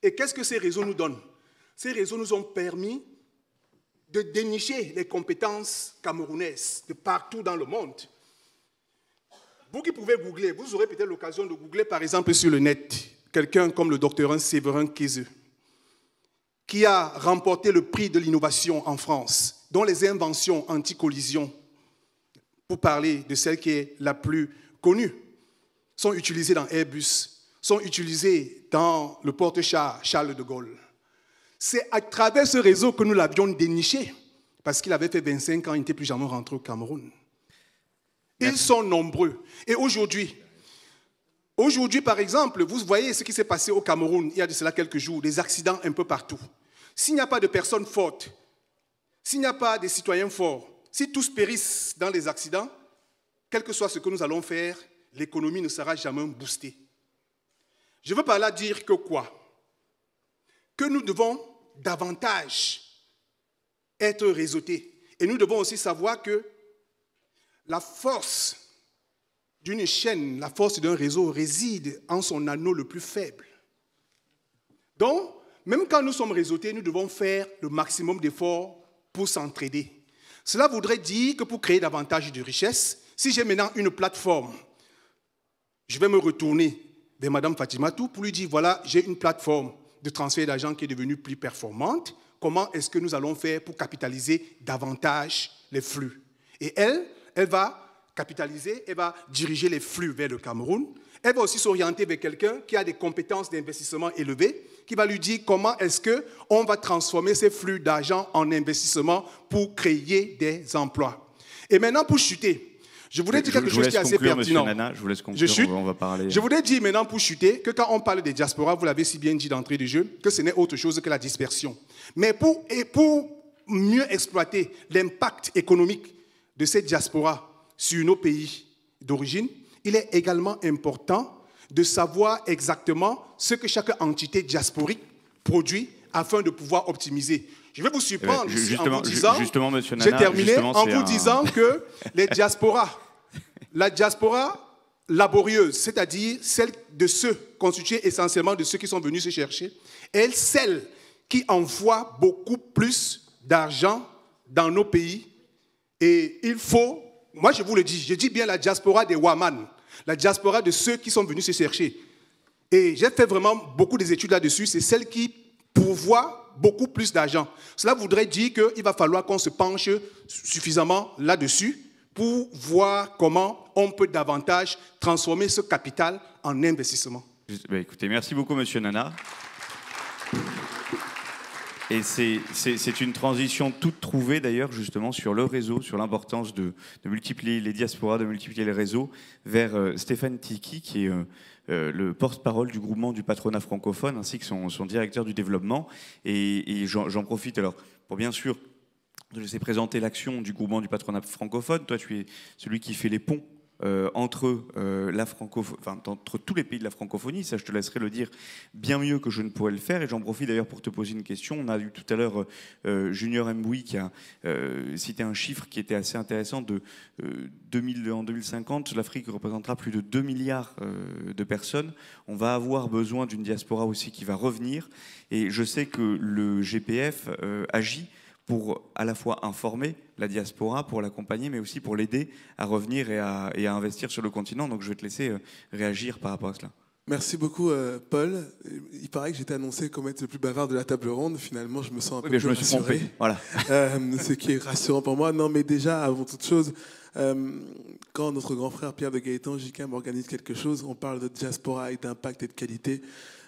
Et qu'est-ce que ces réseaux nous donnent Ces réseaux nous ont permis de dénicher les compétences camerounaises de partout dans le monde. Vous qui pouvez googler, vous aurez peut-être l'occasion de googler par exemple sur le net quelqu'un comme le docteur Séverin Kézeux, qui a remporté le prix de l'innovation en France, dont les inventions anti-collision, pour parler de celle qui est la plus connue, sont utilisées dans Airbus, sont utilisées dans le porte-char Charles de Gaulle. C'est à travers ce réseau que nous l'avions déniché, parce qu'il avait fait 25 ans, il n'était plus jamais rentré au Cameroun. Ils sont nombreux. Et aujourd'hui, Aujourd'hui, par exemple, vous voyez ce qui s'est passé au Cameroun il y a de cela quelques jours, des accidents un peu partout. S'il n'y a pas de personnes fortes, s'il n'y a pas de citoyens forts, si tous périssent dans les accidents, quel que soit ce que nous allons faire, l'économie ne sera jamais boostée. Je veux par là dire que quoi Que nous devons davantage être réseautés. Et nous devons aussi savoir que la force d'une chaîne, la force d'un réseau réside en son anneau le plus faible. Donc, même quand nous sommes réseautés, nous devons faire le maximum d'efforts pour s'entraider. Cela voudrait dire que pour créer davantage de richesses, si j'ai maintenant une plateforme, je vais me retourner vers Madame Fatima Tou pour lui dire voilà, j'ai une plateforme de transfert d'argent qui est devenue plus performante. Comment est-ce que nous allons faire pour capitaliser davantage les flux Et elle, elle va capitaliser, elle va diriger les flux vers le Cameroun. Elle va aussi s'orienter vers quelqu'un qui a des compétences d'investissement élevées, qui va lui dire comment est-ce que on va transformer ces flux d'argent en investissement pour créer des emplois. Et maintenant, pour chuter, je voulais dire quelque chose qui est assez pertinent. je vous laisse conclure, je on va parler. Je voulais dire maintenant pour chuter que quand on parle des diasporas, vous l'avez si bien dit d'entrée du jeu, que ce n'est autre chose que la dispersion. Mais pour, et pour mieux exploiter l'impact économique de cette diaspora sur nos pays d'origine, il est également important de savoir exactement ce que chaque entité diasporique produit afin de pouvoir optimiser. Je vais vous eh surprendre justement, en vous disant, justement, Monsieur terminé en vous disant que les diasporas, la diaspora laborieuse, c'est-à-dire celle de ceux constitués essentiellement de ceux qui sont venus se chercher, est celle qui envoie beaucoup plus d'argent dans nos pays. Et il faut moi je vous le dis, je dis bien la diaspora des Waman, la diaspora de ceux qui sont venus se chercher. Et j'ai fait vraiment beaucoup d'études études là-dessus, c'est celle qui pourvoit beaucoup plus d'argent. Cela voudrait dire qu'il va falloir qu'on se penche suffisamment là-dessus pour voir comment on peut davantage transformer ce capital en investissement. Bah, écoutez, merci beaucoup, Monsieur Nana. Et c'est une transition toute trouvée d'ailleurs justement sur le réseau, sur l'importance de, multiplier les diasporas, de multiplier les réseaux, vers euh, Stéphane Tiki qui est... Euh, euh, le porte-parole du groupement du patronat francophone ainsi que son, directeur du développement. Et, j'en profite alors pour bien sûr de laisser présenter l'action du groupement du patronat francophone. Toi, tu es celui qui fait les ponts euh, entre, euh, la entre tous les pays de la francophonie. Ça, je te laisserai le dire bien mieux que je ne pourrais le faire. Et j'en profite d'ailleurs pour te poser une question. On a eu tout à l'heure euh, Junior Mboui qui a cité un chiffre qui était assez intéressant. De, 2000, en 2050, l'Afrique représentera plus de 2 milliards de personnes. On va avoir besoin d'une diaspora aussi qui va revenir. Et je sais que le GPF agit pour à la fois informer la diaspora, pour l'accompagner, mais aussi pour l'aider à revenir et à, investir sur le continent. Donc je vais te laisser euh, réagir par rapport à cela. Merci beaucoup, euh, Paul. Il paraît que j'étais annoncé comme être le plus bavard de la table ronde. Finalement, je me sens un peu mais je me suis trompé. Voilà. [LAUGHS] Euh, ce qui est rassurant pour moi. Non, mais déjà, avant toute chose, quand notre grand frère Pierre de Gaëtan J.K., organise quelque chose, on parle de diaspora et d'impact et de qualité.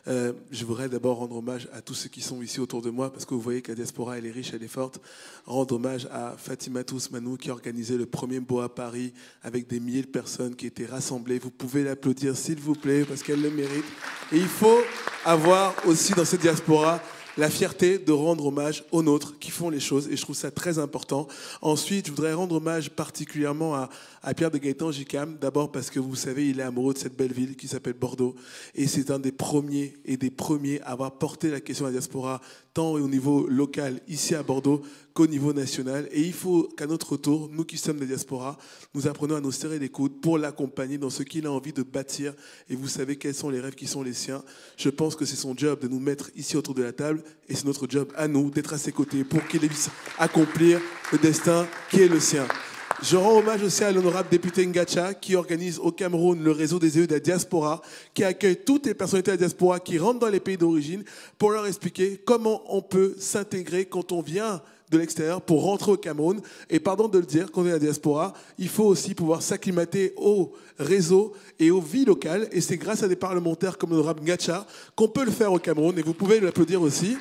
Euh, je voudrais d'abord rendre hommage à tous ceux qui sont ici autour de moi, parce que vous voyez que la diaspora, elle est riche, elle est forte. Rendre hommage à Fatima Tousmanou, qui a organisé le premier à Paris avec des milliers de personnes qui étaient rassemblées. Vous pouvez l'applaudir, s'il vous plaît, parce qu'elle le mérite. Et il faut avoir aussi dans cette diaspora la fierté de rendre hommage aux nôtres qui font les choses et je trouve ça très important. Ensuite, je voudrais rendre hommage particulièrement à, Pierre de Gaëtan Jicam, d'abord parce que vous savez, il est amoureux de cette belle ville qui s'appelle Bordeaux et c'est un des premiers et des premiers à avoir porté la question à la diaspora tant au niveau local, ici à Bordeaux, qu'au niveau national. Et il faut qu'à notre tour, nous qui sommes des la diaspora, nous apprenons à nous serrer les coudes pour l'accompagner dans ce qu'il a envie de bâtir. Et vous savez quels sont les rêves qui sont les siens. Je pense que c'est son job de nous mettre ici autour de la table. Et c'est notre job à nous d'être à ses côtés pour qu'il puisse accomplir le destin qui est le sien. Je rends hommage aussi à l'honorable député Ngacha qui organise au Cameroun le réseau des élus de la diaspora, qui accueille toutes les personnalités de la diaspora qui rentrent dans les pays d'origine pour leur expliquer comment on peut s'intégrer quand on vient de l'extérieur pour rentrer au Cameroun. Et pardon de le dire, quand on est à la diaspora, il faut aussi pouvoir s'acclimater au réseau et aux vies locales. Et c'est grâce à des parlementaires comme l'honorable Ngacha qu'on peut le faire au Cameroun. Et vous pouvez l'applaudir aussi.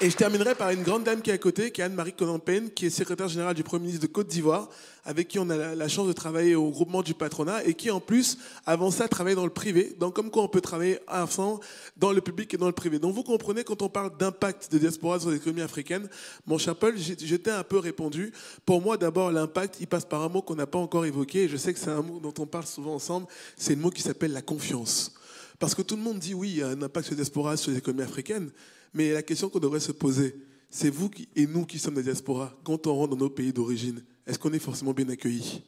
Et je terminerai par une grande dame qui est à côté, qui est Anne-Marie conan qui est secrétaire générale du Premier ministre de Côte d'Ivoire, avec qui on a la chance de travailler au groupement du patronat et qui, en plus, avant ça, travaille dans le privé. Donc, comme quoi on peut travailler à fond dans le public et dans le privé. Donc, vous comprenez, quand on parle d'impact de diaspora sur l'économie africaine, mon cher j'étais un peu répondu. Pour moi, d'abord, l'impact, il passe par un mot qu'on n'a pas encore évoqué. Et je sais que c'est un mot dont on parle souvent ensemble. C'est le mot qui s'appelle la confiance. Parce que tout le monde dit oui, il y a un impact sur les diaspora, sur l'économie africaine. Mais la question qu'on devrait se poser, c'est vous et nous qui sommes des diasporas, quand on rentre dans nos pays d'origine, est-ce qu'on est forcément bien accueillis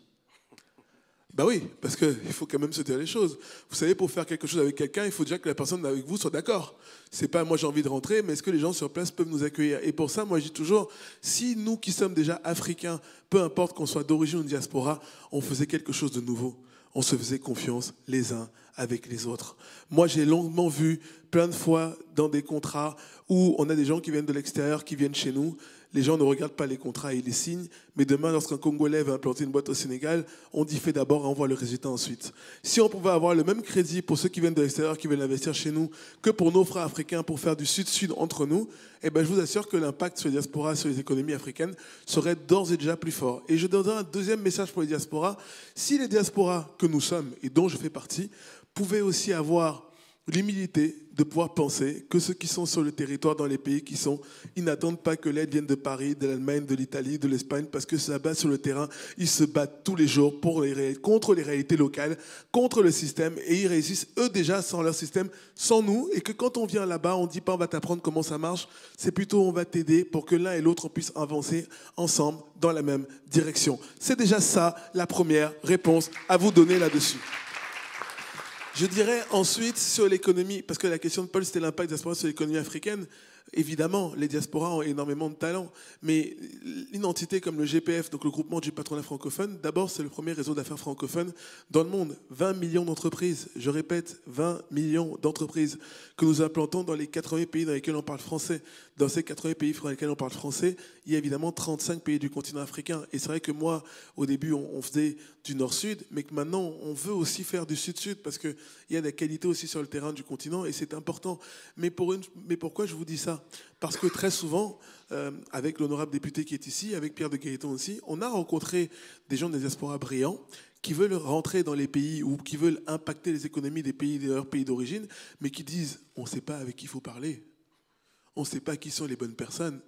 Ben bah oui, parce qu'il faut quand même se dire les choses. Vous savez, pour faire quelque chose avec quelqu'un, il faut déjà que la personne avec vous soit d'accord. C'est pas moi j'ai envie de rentrer, mais est-ce que les gens sur place peuvent nous accueillir Et pour ça, moi je dis toujours, si nous qui sommes déjà africains, peu importe qu'on soit d'origine ou de diaspora, on faisait quelque chose de nouveau on se faisait confiance les uns avec les autres. Moi, j'ai longuement vu plein de fois dans des contrats où on a des gens qui viennent de l'extérieur, qui viennent chez nous, les gens ne regardent pas les contrats et les signes, mais demain, lorsqu'un Congolais va implanter une boîte au Sénégal, on dit fait d'abord et on voit le résultat ensuite. Si on pouvait avoir le même crédit pour ceux qui viennent de l'extérieur, qui veulent investir chez nous, que pour nos frères africains pour faire du sud-sud entre nous, eh ben, je vous assure que l'impact sur les diasporas, sur les économies africaines serait d'ores et déjà plus fort. Et je donnerai un deuxième message pour les diasporas. Si les diasporas que nous sommes et dont je fais partie pouvaient aussi avoir l'humilité de pouvoir penser que ceux qui sont sur le territoire dans les pays qui sont, ils n'attendent pas que l'aide vienne de Paris, de l'Allemagne, de l'Italie, de l'Espagne, parce que là-bas sur le terrain, ils se battent tous les jours pour contre les réalités locales, contre le système, et ils réussissent eux déjà sans leur système, sans nous, et que quand on vient là-bas, on ne dit pas on va t'apprendre comment ça marche, c'est plutôt on va t'aider pour que l'un et l'autre puissent avancer ensemble dans la même direction. C'est déjà ça la première réponse à vous donner là-dessus. Je dirais ensuite sur l'économie, parce que la question de Paul, c'était l'impact diaspora sur l'économie africaine. Évidemment, les diasporas ont énormément de talent, mais une entité comme le GPF, donc le groupement du patronat francophone, d'abord, c'est le premier réseau d'affaires francophone dans le monde. 20 millions d'entreprises, je répète, 20 millions d'entreprises que nous implantons dans les 80 pays dans lesquels on parle français. Dans ces 80 pays dans lesquels on parle français, il y a évidemment 35 pays du continent africain. Et c'est vrai que moi, au début, on, faisait du nord-sud, mais que maintenant, on veut aussi faire du sud-sud parce qu'il y a des qualités aussi sur le terrain du continent et c'est important. Mais, pourquoi je vous dis ça Parce que très souvent, euh, avec l'honorable député qui est ici, avec Pierre de Gaëton aussi, on a rencontré des gens des espoirs brillants qui veulent rentrer dans les pays ou qui veulent impacter les économies des pays de leur pays d'origine, mais qui disent on ne sait pas avec qui il faut parler, on ne sait pas qui sont les bonnes personnes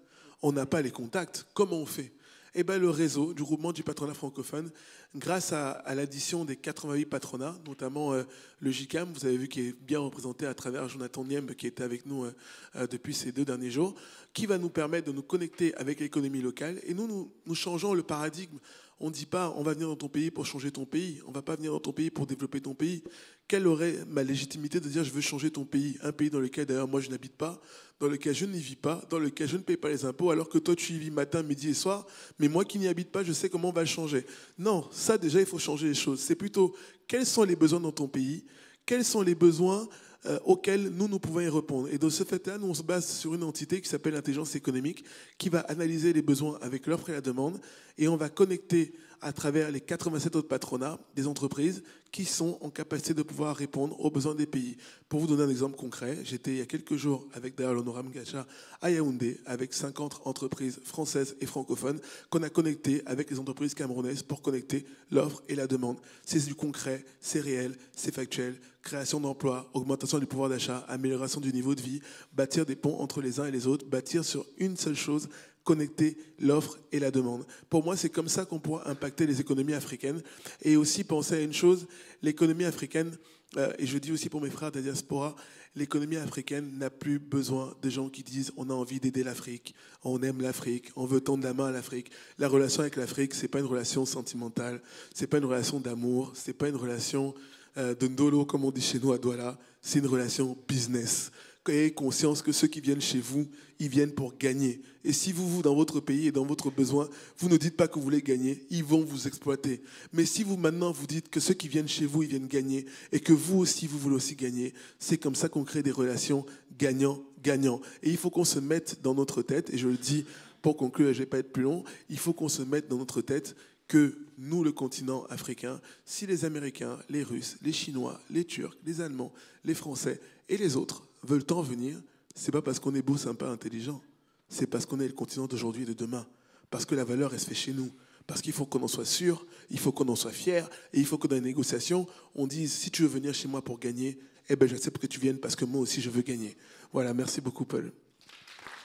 on n'a pas les contacts, comment on fait Eh bien, le réseau du groupement du patronat francophone, grâce à, l'addition des 88 patronats, notamment euh, le JICAM, vous avez vu qui est bien représenté à travers Jonathan Niem, qui était avec nous euh, euh, depuis ces deux derniers jours, qui va nous permettre de nous connecter avec l'économie locale. Et nous, nous changeons le paradigme on ne dit pas on va venir dans ton pays pour changer ton pays, on ne va pas venir dans ton pays pour développer ton pays. Quelle aurait ma légitimité de dire je veux changer ton pays Un pays dans lequel d'ailleurs moi je n'habite pas, dans lequel je n'y vis pas, dans lequel je ne paye pas les impôts, alors que toi tu y vis matin, midi et soir, mais moi qui n'y habite pas, je sais comment on va changer. Non, ça déjà il faut changer les choses. C'est plutôt quels sont les besoins dans ton pays, quels sont les besoins euh, auxquelles nous, nous pouvons y répondre. Et de ce fait-là, nous, on se base sur une entité qui s'appelle l'intelligence économique, qui va analyser les besoins avec l'offre et la demande, et on va connecter à travers les 87 autres patronats des entreprises qui sont en capacité de pouvoir répondre aux besoins des pays. Pour vous donner un exemple concret, j'étais il y a quelques jours avec d'ailleurs l'honorable Gacha à Yaoundé avec 50 entreprises françaises et francophones qu'on a connectées avec les entreprises camerounaises pour connecter l'offre et la demande. C'est du concret, c'est réel, c'est factuel création d'emplois, augmentation du pouvoir d'achat, amélioration du niveau de vie, bâtir des ponts entre les uns et les autres, bâtir sur une seule chose, connecter l'offre et la demande. Pour moi, c'est comme ça qu'on pourra impacter les économies africaines et aussi penser à une chose, l'économie africaine, euh, et je dis aussi pour mes frères de la diaspora, l'économie africaine n'a plus besoin de gens qui disent on a envie d'aider l'Afrique, on aime l'Afrique, on veut tendre la main à l'Afrique. La relation avec l'Afrique, c'est pas une relation sentimentale, c'est pas une relation d'amour, c'est pas une relation euh, de Ndolo, comme on dit chez nous à Douala, c'est une relation business. Ayez conscience que ceux qui viennent chez vous, ils viennent pour gagner. Et si vous, vous, dans votre pays et dans votre besoin, vous ne dites pas que vous voulez gagner, ils vont vous exploiter. Mais si vous, maintenant, vous dites que ceux qui viennent chez vous, ils viennent gagner, et que vous aussi, vous voulez aussi gagner, c'est comme ça qu'on crée des relations gagnant-gagnant. Et il faut qu'on se mette dans notre tête, et je le dis pour conclure, je ne vais pas être plus long, il faut qu'on se mette dans notre tête que nous, le continent africain, si les Américains, les Russes, les Chinois, les Turcs, les Allemands, les Français et les autres veulent en venir, c'est pas parce qu'on est beau, sympa, intelligent. C'est parce qu'on est le continent d'aujourd'hui et de demain. Parce que la valeur, elle se fait chez nous. Parce qu'il faut qu'on en soit sûr, il faut qu'on en soit fier, et il faut que dans les négociations, on dise si tu veux venir chez moi pour gagner, eh ben j'accepte que tu viennes parce que moi aussi je veux gagner. Voilà, merci beaucoup, Paul.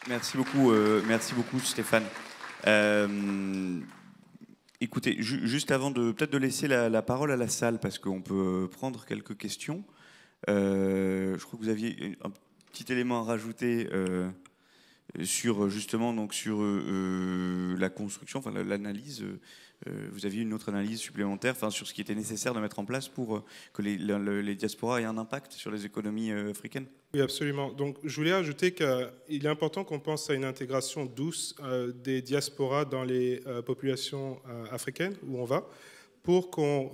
Merci beaucoup, euh, merci beaucoup, Stéphane. Euh... Écoutez, juste avant de peut-être de laisser la, parole à la salle, parce qu'on peut prendre quelques questions. Euh, je crois que vous aviez un petit élément à rajouter euh, sur justement donc sur euh, la construction, enfin l'analyse euh, vous aviez une autre analyse supplémentaire sur ce qui était nécessaire de mettre en place pour euh, que les, diasporas aient un impact sur les économies euh, africaines Oui, absolument. Donc, je voulais ajouter qu'il est important qu'on pense à une intégration douce des diasporas dans les populations africaines où on va pour qu'on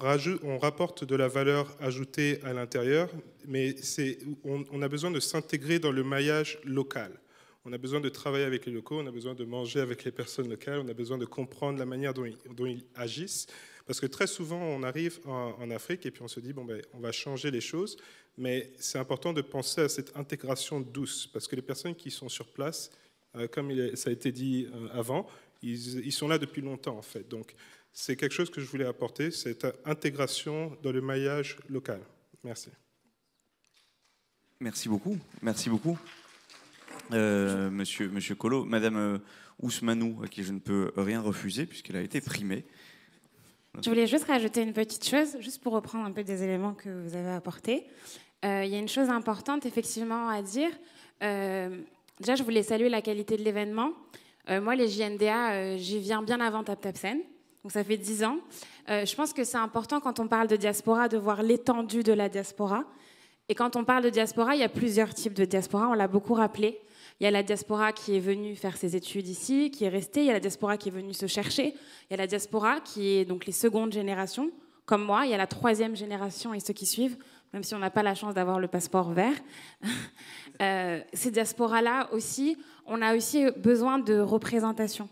rapporte de la valeur ajoutée à l'intérieur, mais on a besoin de s'intégrer dans le maillage local. On a besoin de travailler avec les locaux, on a besoin de manger avec les personnes locales, on a besoin de comprendre la manière dont ils, agissent. Parce que très souvent, on arrive en, Afrique et puis on se dit, bon, ben, on va changer les choses. Mais c'est important de penser à cette intégration douce. Parce que les personnes qui sont sur place, euh, comme ça a été dit euh, avant, ils, ils, sont là depuis longtemps, en fait. Donc, c'est quelque chose que je voulais apporter, cette intégration dans le maillage local. Merci. Merci beaucoup. Merci beaucoup. Euh, monsieur, monsieur Collot, Madame euh, Ousmanou, à qui je ne peux rien refuser puisqu'elle a été primée. Je voulais juste rajouter une petite chose, juste pour reprendre un peu des éléments que vous avez apportés. Euh, il y a une chose importante effectivement à dire. déjà, je voulais saluer la qualité de l'événement. moi, les JNDA, j'y viens bien avant Tap TapTapSen, donc ça fait 10 ans. je pense que c'est important quand on parle de diaspora de voir l'étendue de la diaspora. Et quand on parle de diaspora, il y a plusieurs types de diaspora, on l'a beaucoup rappelé. Il y a la diaspora qui est venue faire ses études ici, qui est restée. Il y a la diaspora qui est venue se chercher. Il y a la diaspora qui est donc les secondes générations, comme moi. Il y a la troisième génération et ceux qui suivent, même si on n'a pas la chance d'avoir le passeport vert. [LAUGHS] Euh, ces diasporas-là aussi, on a aussi besoin de représentation.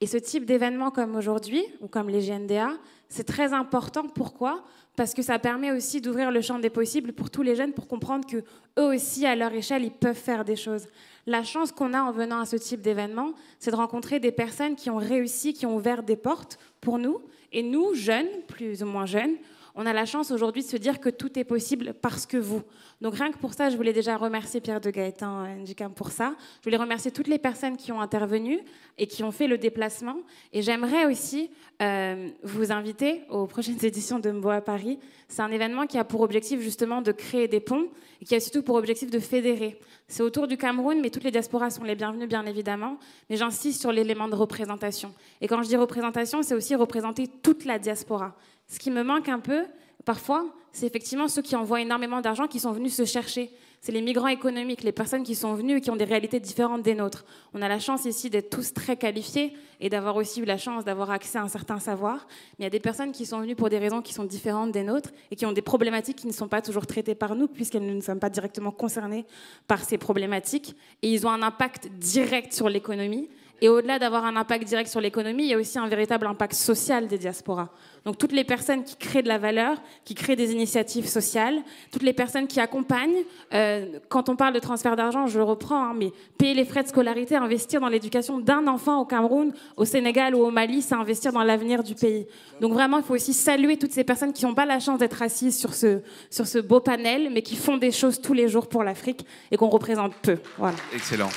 Et ce type d'événement comme aujourd'hui, ou comme les GNDA, c'est très important. Pourquoi Parce que ça permet aussi d'ouvrir le champ des possibles pour tous les jeunes, pour comprendre que eux aussi, à leur échelle, ils peuvent faire des choses. La chance qu'on a en venant à ce type d'événement, c'est de rencontrer des personnes qui ont réussi, qui ont ouvert des portes pour nous. Et nous, jeunes, plus ou moins jeunes, on a la chance aujourd'hui de se dire que tout est possible parce que vous. Donc rien que pour ça, je voulais déjà remercier Pierre de Gaëtan Ndjikam pour ça. Je voulais remercier toutes les personnes qui ont intervenu et qui ont fait le déplacement. Et j'aimerais aussi euh, vous inviter aux prochaines [LAUGHS] éditions de Mbo à Paris. C'est un événement qui a pour objectif justement de créer des ponts et qui a surtout pour objectif de fédérer. C'est autour du Cameroun, mais toutes les diasporas sont les bienvenues bien évidemment. Mais j'insiste sur l'élément de représentation. Et quand je dis représentation, c'est aussi représenter toute la diaspora. Ce qui me manque un peu, parfois, c'est effectivement ceux qui envoient énormément d'argent qui sont venus se chercher. C'est les migrants économiques, les personnes qui sont venues et qui ont des réalités différentes des nôtres. On a la chance ici d'être tous très qualifiés et d'avoir aussi eu la chance d'avoir accès à un certain savoir. Mais il y a des personnes qui sont venues pour des raisons qui sont différentes des nôtres et qui ont des problématiques qui ne sont pas toujours traitées par nous puisqu'elles ne sont pas directement concernées par ces problématiques. Et ils ont un impact direct sur l'économie et au-delà d'avoir un impact direct sur l'économie, il y a aussi un véritable impact social des diasporas. Donc toutes les personnes qui créent de la valeur, qui créent des initiatives sociales, toutes les personnes qui accompagnent, euh, quand on parle de transfert d'argent, je reprends, hein, mais payer les frais de scolarité, investir dans l'éducation d'un enfant au Cameroun, au Sénégal ou au Mali, c'est investir dans l'avenir du pays. Donc vraiment, il faut aussi saluer toutes ces personnes qui n'ont pas la chance d'être assises sur ce, sur ce beau panel, mais qui font des choses tous les jours pour l'Afrique et qu'on représente peu. Voilà. Excellent.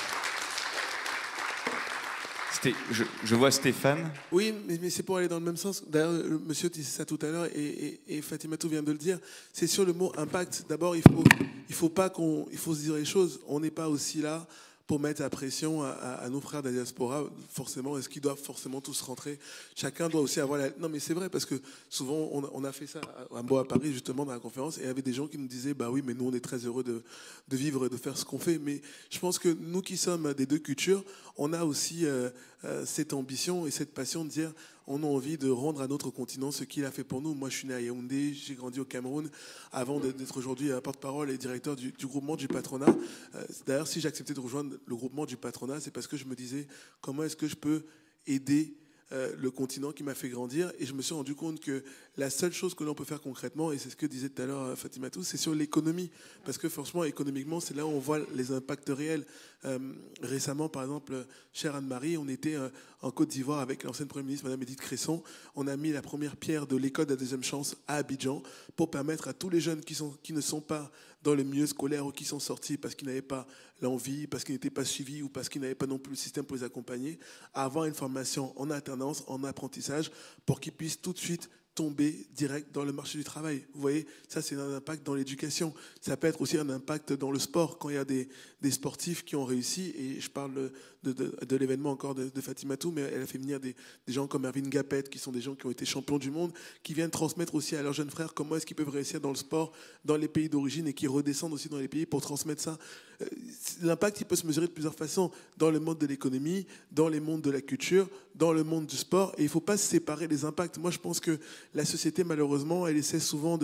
Je, vois Stéphane. Oui, mais, c'est pour aller dans le même sens. D'ailleurs, monsieur disait ça tout à l'heure et, Fatima vient de le dire. C'est sur le mot impact. D'abord, il faut, il faut pas qu'on, il faut se dire les choses. On n'est pas aussi là pour mettre la pression à, nos frères de forcément, est-ce qu'ils doivent forcément tous rentrer Chacun doit aussi avoir la... Non, mais c'est vrai, parce que souvent, on, a fait ça à, à, Paris, justement, dans la conférence, et il y avait des gens qui nous disaient, bah oui, mais nous, on est très heureux de, vivre et de faire ce qu'on fait. Mais je pense que nous qui sommes des deux cultures, on a aussi euh, euh, cette ambition et cette passion de dire, on a envie de rendre à notre continent ce qu'il a fait pour nous. Moi, je suis né à Yaoundé, j'ai grandi au Cameroun, avant d'être aujourd'hui euh, porte-parole et directeur du, groupement du patronat. Euh, d'ailleurs, si j'acceptais de rejoindre le groupement du patronat, c'est parce que je me disais, comment est-ce que je peux aider euh, le continent qui m'a fait grandir. Et je me suis rendu compte que la seule chose que l'on peut faire concrètement, et c'est ce que disait tout à l'heure euh, Fatima Tous, c'est sur l'économie. Parce que franchement, économiquement, c'est là où on voit les impacts réels. Euh, récemment, par exemple, chère Anne-Marie, on était en Côte d'Ivoire avec l'ancienne Premier ministre, Mme Edith Cresson. On a mis la première pierre de l'école de la deuxième chance à Abidjan pour permettre à tous les jeunes qui, sont, qui ne sont pas dans le milieu scolaire ou qui sont sortis parce qu'ils n'avaient pas l'envie, parce qu'ils n'étaient pas suivis ou parce qu'ils n'avaient pas non plus le système pour les accompagner, avant une formation en alternance, en apprentissage, pour qu'ils puissent tout de suite tomber direct dans le marché du travail. Vous voyez, ça c'est un impact dans l'éducation. Ça peut être aussi un impact dans le sport, quand il y a des, des sportifs qui ont réussi, et je parle de, de, l'événement encore de, de Tou mais elle a fait venir des, des gens comme Erwin Gapet, qui sont des gens qui ont été champions du monde, qui viennent transmettre aussi à leurs jeunes frères comment est-ce qu'ils peuvent réussir dans le sport, dans les pays d'origine, et qui redescendent aussi dans les pays pour transmettre ça. Euh, l'impact, il peut se mesurer de plusieurs façons, dans le monde de l'économie, dans les mondes de la culture, dans le monde du sport, et il ne faut pas se séparer les impacts. Moi, je pense que la société, malheureusement, elle essaie souvent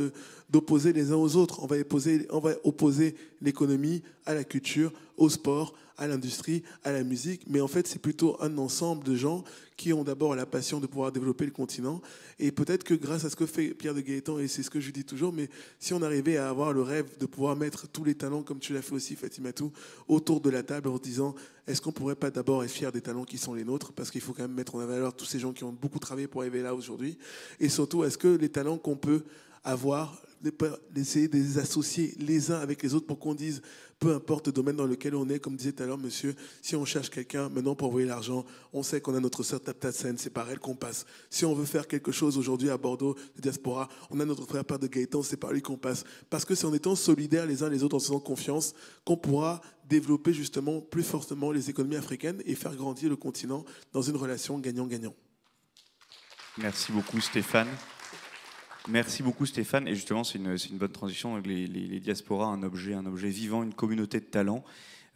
d'opposer les uns aux autres. On va, on va opposer l'économie à la culture, au sport, à l'industrie, à la musique, mais en fait c'est plutôt un ensemble de gens qui ont d'abord la passion de pouvoir développer le continent, et peut-être que grâce à ce que fait Pierre de Gaëtan, et c'est ce que je dis toujours, mais si on arrivait à avoir le rêve de pouvoir mettre tous les talents, comme tu l'as fait aussi Fatima, autour de la table en disant, est-ce qu'on ne pourrait pas d'abord être fier des talents qui sont les nôtres, parce qu'il faut quand même mettre en valeur tous ces gens qui ont beaucoup travaillé pour arriver là aujourd'hui, et surtout, est-ce que les talents qu'on peut avoir, d'essayer de les associer les uns avec les autres pour qu'on dise, peu importe le domaine dans lequel on est, comme disait tout à l'heure monsieur, si on cherche quelqu'un maintenant pour envoyer l'argent, on sait qu'on a notre sœur Taptatsen, c'est par elle qu'on passe. Si on veut faire quelque chose aujourd'hui à Bordeaux, de diaspora, on a notre frère Père de Gaëtan, c'est par lui qu'on passe. Parce que c'est en étant solidaires les uns les autres, en se faisant confiance, qu'on pourra développer justement plus fortement les économies africaines et faire grandir le continent dans une relation gagnant-gagnant. Merci beaucoup Stéphane. Merci beaucoup Stéphane. Et justement, c'est une, bonne transition. Les, les, diasporas, un objet, un objet vivant, une communauté de talents.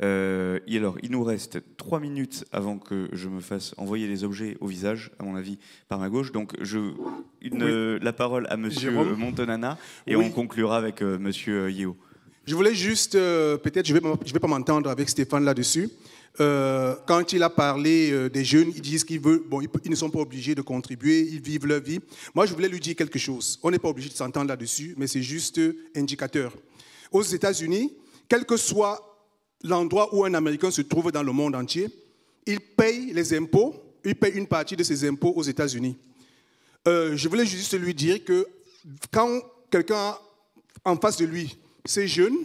Euh, et alors, il nous reste trois minutes avant que je me fasse envoyer les objets au visage, à mon avis, par ma gauche. Donc, je une, la parole à Monsieur Montenana Montonana et on conclura avec M. Euh, monsieur euh, Yeo. Je voulais juste, peut-être, je ne je vais pas m'entendre avec Stéphane là-dessus. Euh, quand il a parlé euh, des jeunes, ils disent qu'ils veulent, bon, ils, ne sont pas obligés de contribuer, ils vivent leur vie. Moi, je voulais lui dire quelque chose. On n'est pas obligé de s'entendre là-dessus, mais c'est juste indicateur. Aux États-Unis, quel que soit l'endroit où un Américain se trouve dans le monde entier, il paye les impôts, il paye une partie de ses impôts aux États-Unis. Euh, je voulais juste lui dire que quand quelqu'un en face de lui, c'est jeune,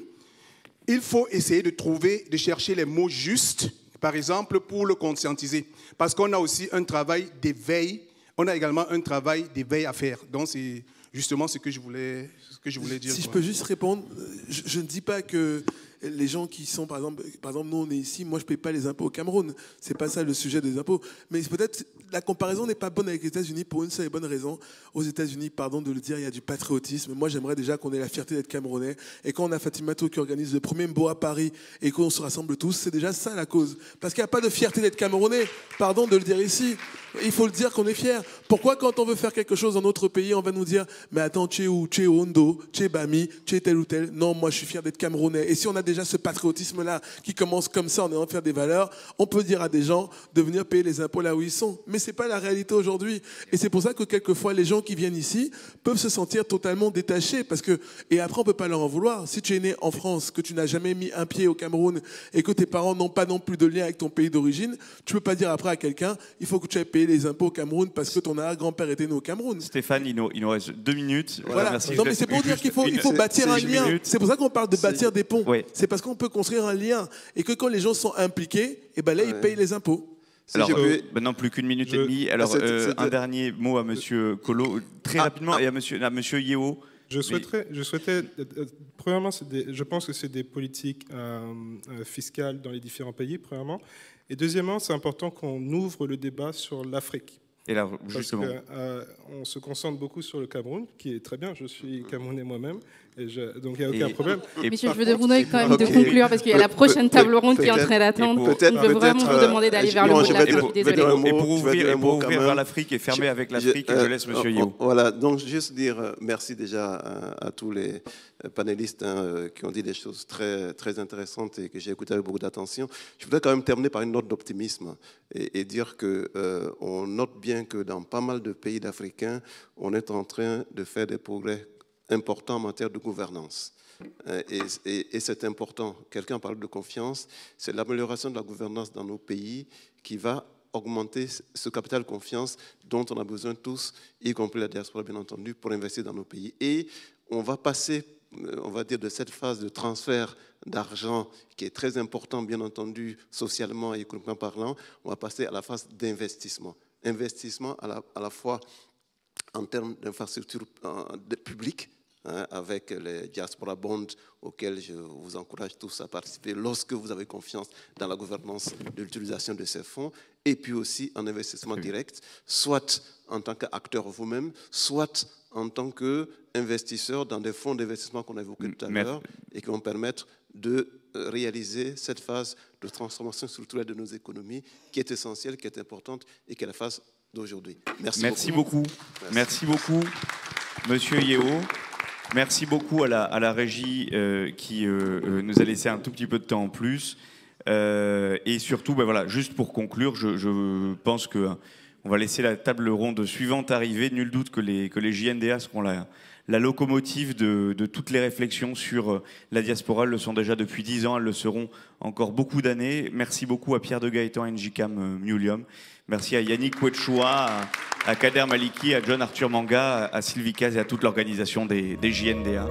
il faut essayer de trouver, de chercher les mots justes, par exemple, pour le conscientiser. Parce qu'on a aussi un travail d'éveil, on a également un travail d'éveil à faire. Donc, c'est justement ce que je voulais, ce que je voulais dire. Si je peux juste répondre, je ne dis pas que les gens qui sont, par exemple, par exemple, nous on est ici, moi je ne paye pas les impôts au Cameroun. C'est pas ça le sujet des impôts. Mais peut-être la comparaison n'est pas bonne avec les États-Unis pour une seule et bonne raison. Aux États-Unis, pardon de le dire, il y a du patriotisme. Moi j'aimerais déjà qu'on ait la fierté d'être Camerounais. Et quand on a Fatimato qui organise le premier Mbo à Paris et qu'on se rassemble tous, c'est déjà ça la cause. Parce qu'il n'y a pas de fierté d'être Camerounais. Pardon de le dire ici. Il faut le dire qu'on est fier. Pourquoi quand on veut faire quelque chose dans notre pays, on va nous dire, mais attends, tu es où Tu es Ondo Tu es Bami Tu es tel ou tel Non, moi je suis fier d'être Camerounais. Et si on a des ce patriotisme-là qui commence comme ça en allant faire des valeurs, on peut dire à des gens de venir payer les impôts là où ils sont. Mais ce n'est pas la réalité aujourd'hui. Et c'est pour ça que quelquefois, les gens qui viennent ici peuvent se sentir totalement détachés. Parce que, et après, on ne peut pas leur en vouloir. Si tu es né en France, que tu n'as jamais mis un pied au Cameroun et que tes parents n'ont pas non plus de lien avec ton pays d'origine, tu ne peux pas dire après à quelqu'un, il faut que tu ailles payer les impôts au Cameroun parce que ton arrière-grand-père était né au Cameroun. Stéphane, il nous, reste deux minutes. Voilà, mais c'est pour dire qu'il faut, bâtir un lien. C'est pour ça qu'on parle de bâtir des ponts c'est parce qu'on peut construire un lien et que quand les gens sont impliqués, et eh ben là, ils payent les impôts. Alors, euh, maintenant plus qu'une minute et demie. Bah, alors, euh, un dernier mot à Monsieur Colo, très ah, rapidement, ah. et à Monsieur, à monsieur Yeo. Je, souhaiterais, je souhaitais, euh, premièrement, je pense que c'est des politiques fiscales dans les différents pays, premièrement. Et deuxièmement, c'est important qu'on ouvre le débat sur l'Afrique. Et là, justement. Parce on se concentre beaucoup sur le Cameroun, qui est très bien, je suis mm. camerounais moi-même. Et donc il n'y a aucun problème. Monsieur, je veux demander quand même de conclure parce qu'il y a la prochaine table ronde qui est en train d'attendre. Peut je veux vraiment vous euh, demander d'aller vers le monde de la table. Désolé. Et pour ouvrir, vers l'Afrique et fermer avec l'Afrique, je, euh, laisse Monsieur oh, Yo. Oh, voilà, donc juste dire euh, merci déjà à, tous les panélistes hein, qui ont dit des choses très, très intéressantes et que j'ai écouté avec beaucoup d'attention. Je voudrais quand même terminer par une note d'optimisme et, dire que on note bien que dans pas mal de pays d'Africains, on est en train de faire des progrès important en matière de gouvernance. Euh, et, c'est important. Quelqu'un parle de confiance. C'est l'amélioration de la gouvernance dans nos pays qui va augmenter ce capital confiance dont on a besoin tous, y compris la diaspora, bien entendu, pour investir dans nos pays. Et on va passer, euh, on va dire, de cette phase de transfert d'argent qui est très important, bien entendu, socialement et économiquement parlant, on va passer à la phase d'investissement. Investissement à la, à la fois en termes d'infrastructures euh, publiques, hein, avec les diaspora bonds auxquels je vous encourage tous à participer lorsque vous avez confiance dans la gouvernance de l'utilisation de ces fonds, et puis aussi en investissement direct, soit en tant qu'acteur vous-même, soit en tant qu'investisseur dans des fonds d'investissement qu'on a évoqués tout à l'heure et qui vont permettre de euh, réaliser cette phase de transformation structurelle de nos économies qui est essentielle, qui est importante et qui est la phase d'aujourd'hui. Merci, beaucoup. Merci. beaucoup, Monsieur Yeo. Merci beaucoup à la, régie euh, qui euh, euh, nous a laissé un tout petit peu de temps en plus. et surtout, ben voilà, juste pour conclure, je, pense qu'on hein, va laisser la table ronde suivante arriver. Nul doute que les, que les JNDA seront là la locomotive de, toutes les réflexions sur euh, la diaspora. le sont déjà depuis 10 ans, elles le seront encore beaucoup d'années. Merci beaucoup à Pierre de Gaëtan, NJCAM euh, Mulium. Merci à Yannick Kouetchoua, à, Kader Maliki, à John Arthur Manga, à Sylvie Caz et à toute l'organisation des, des JNDA.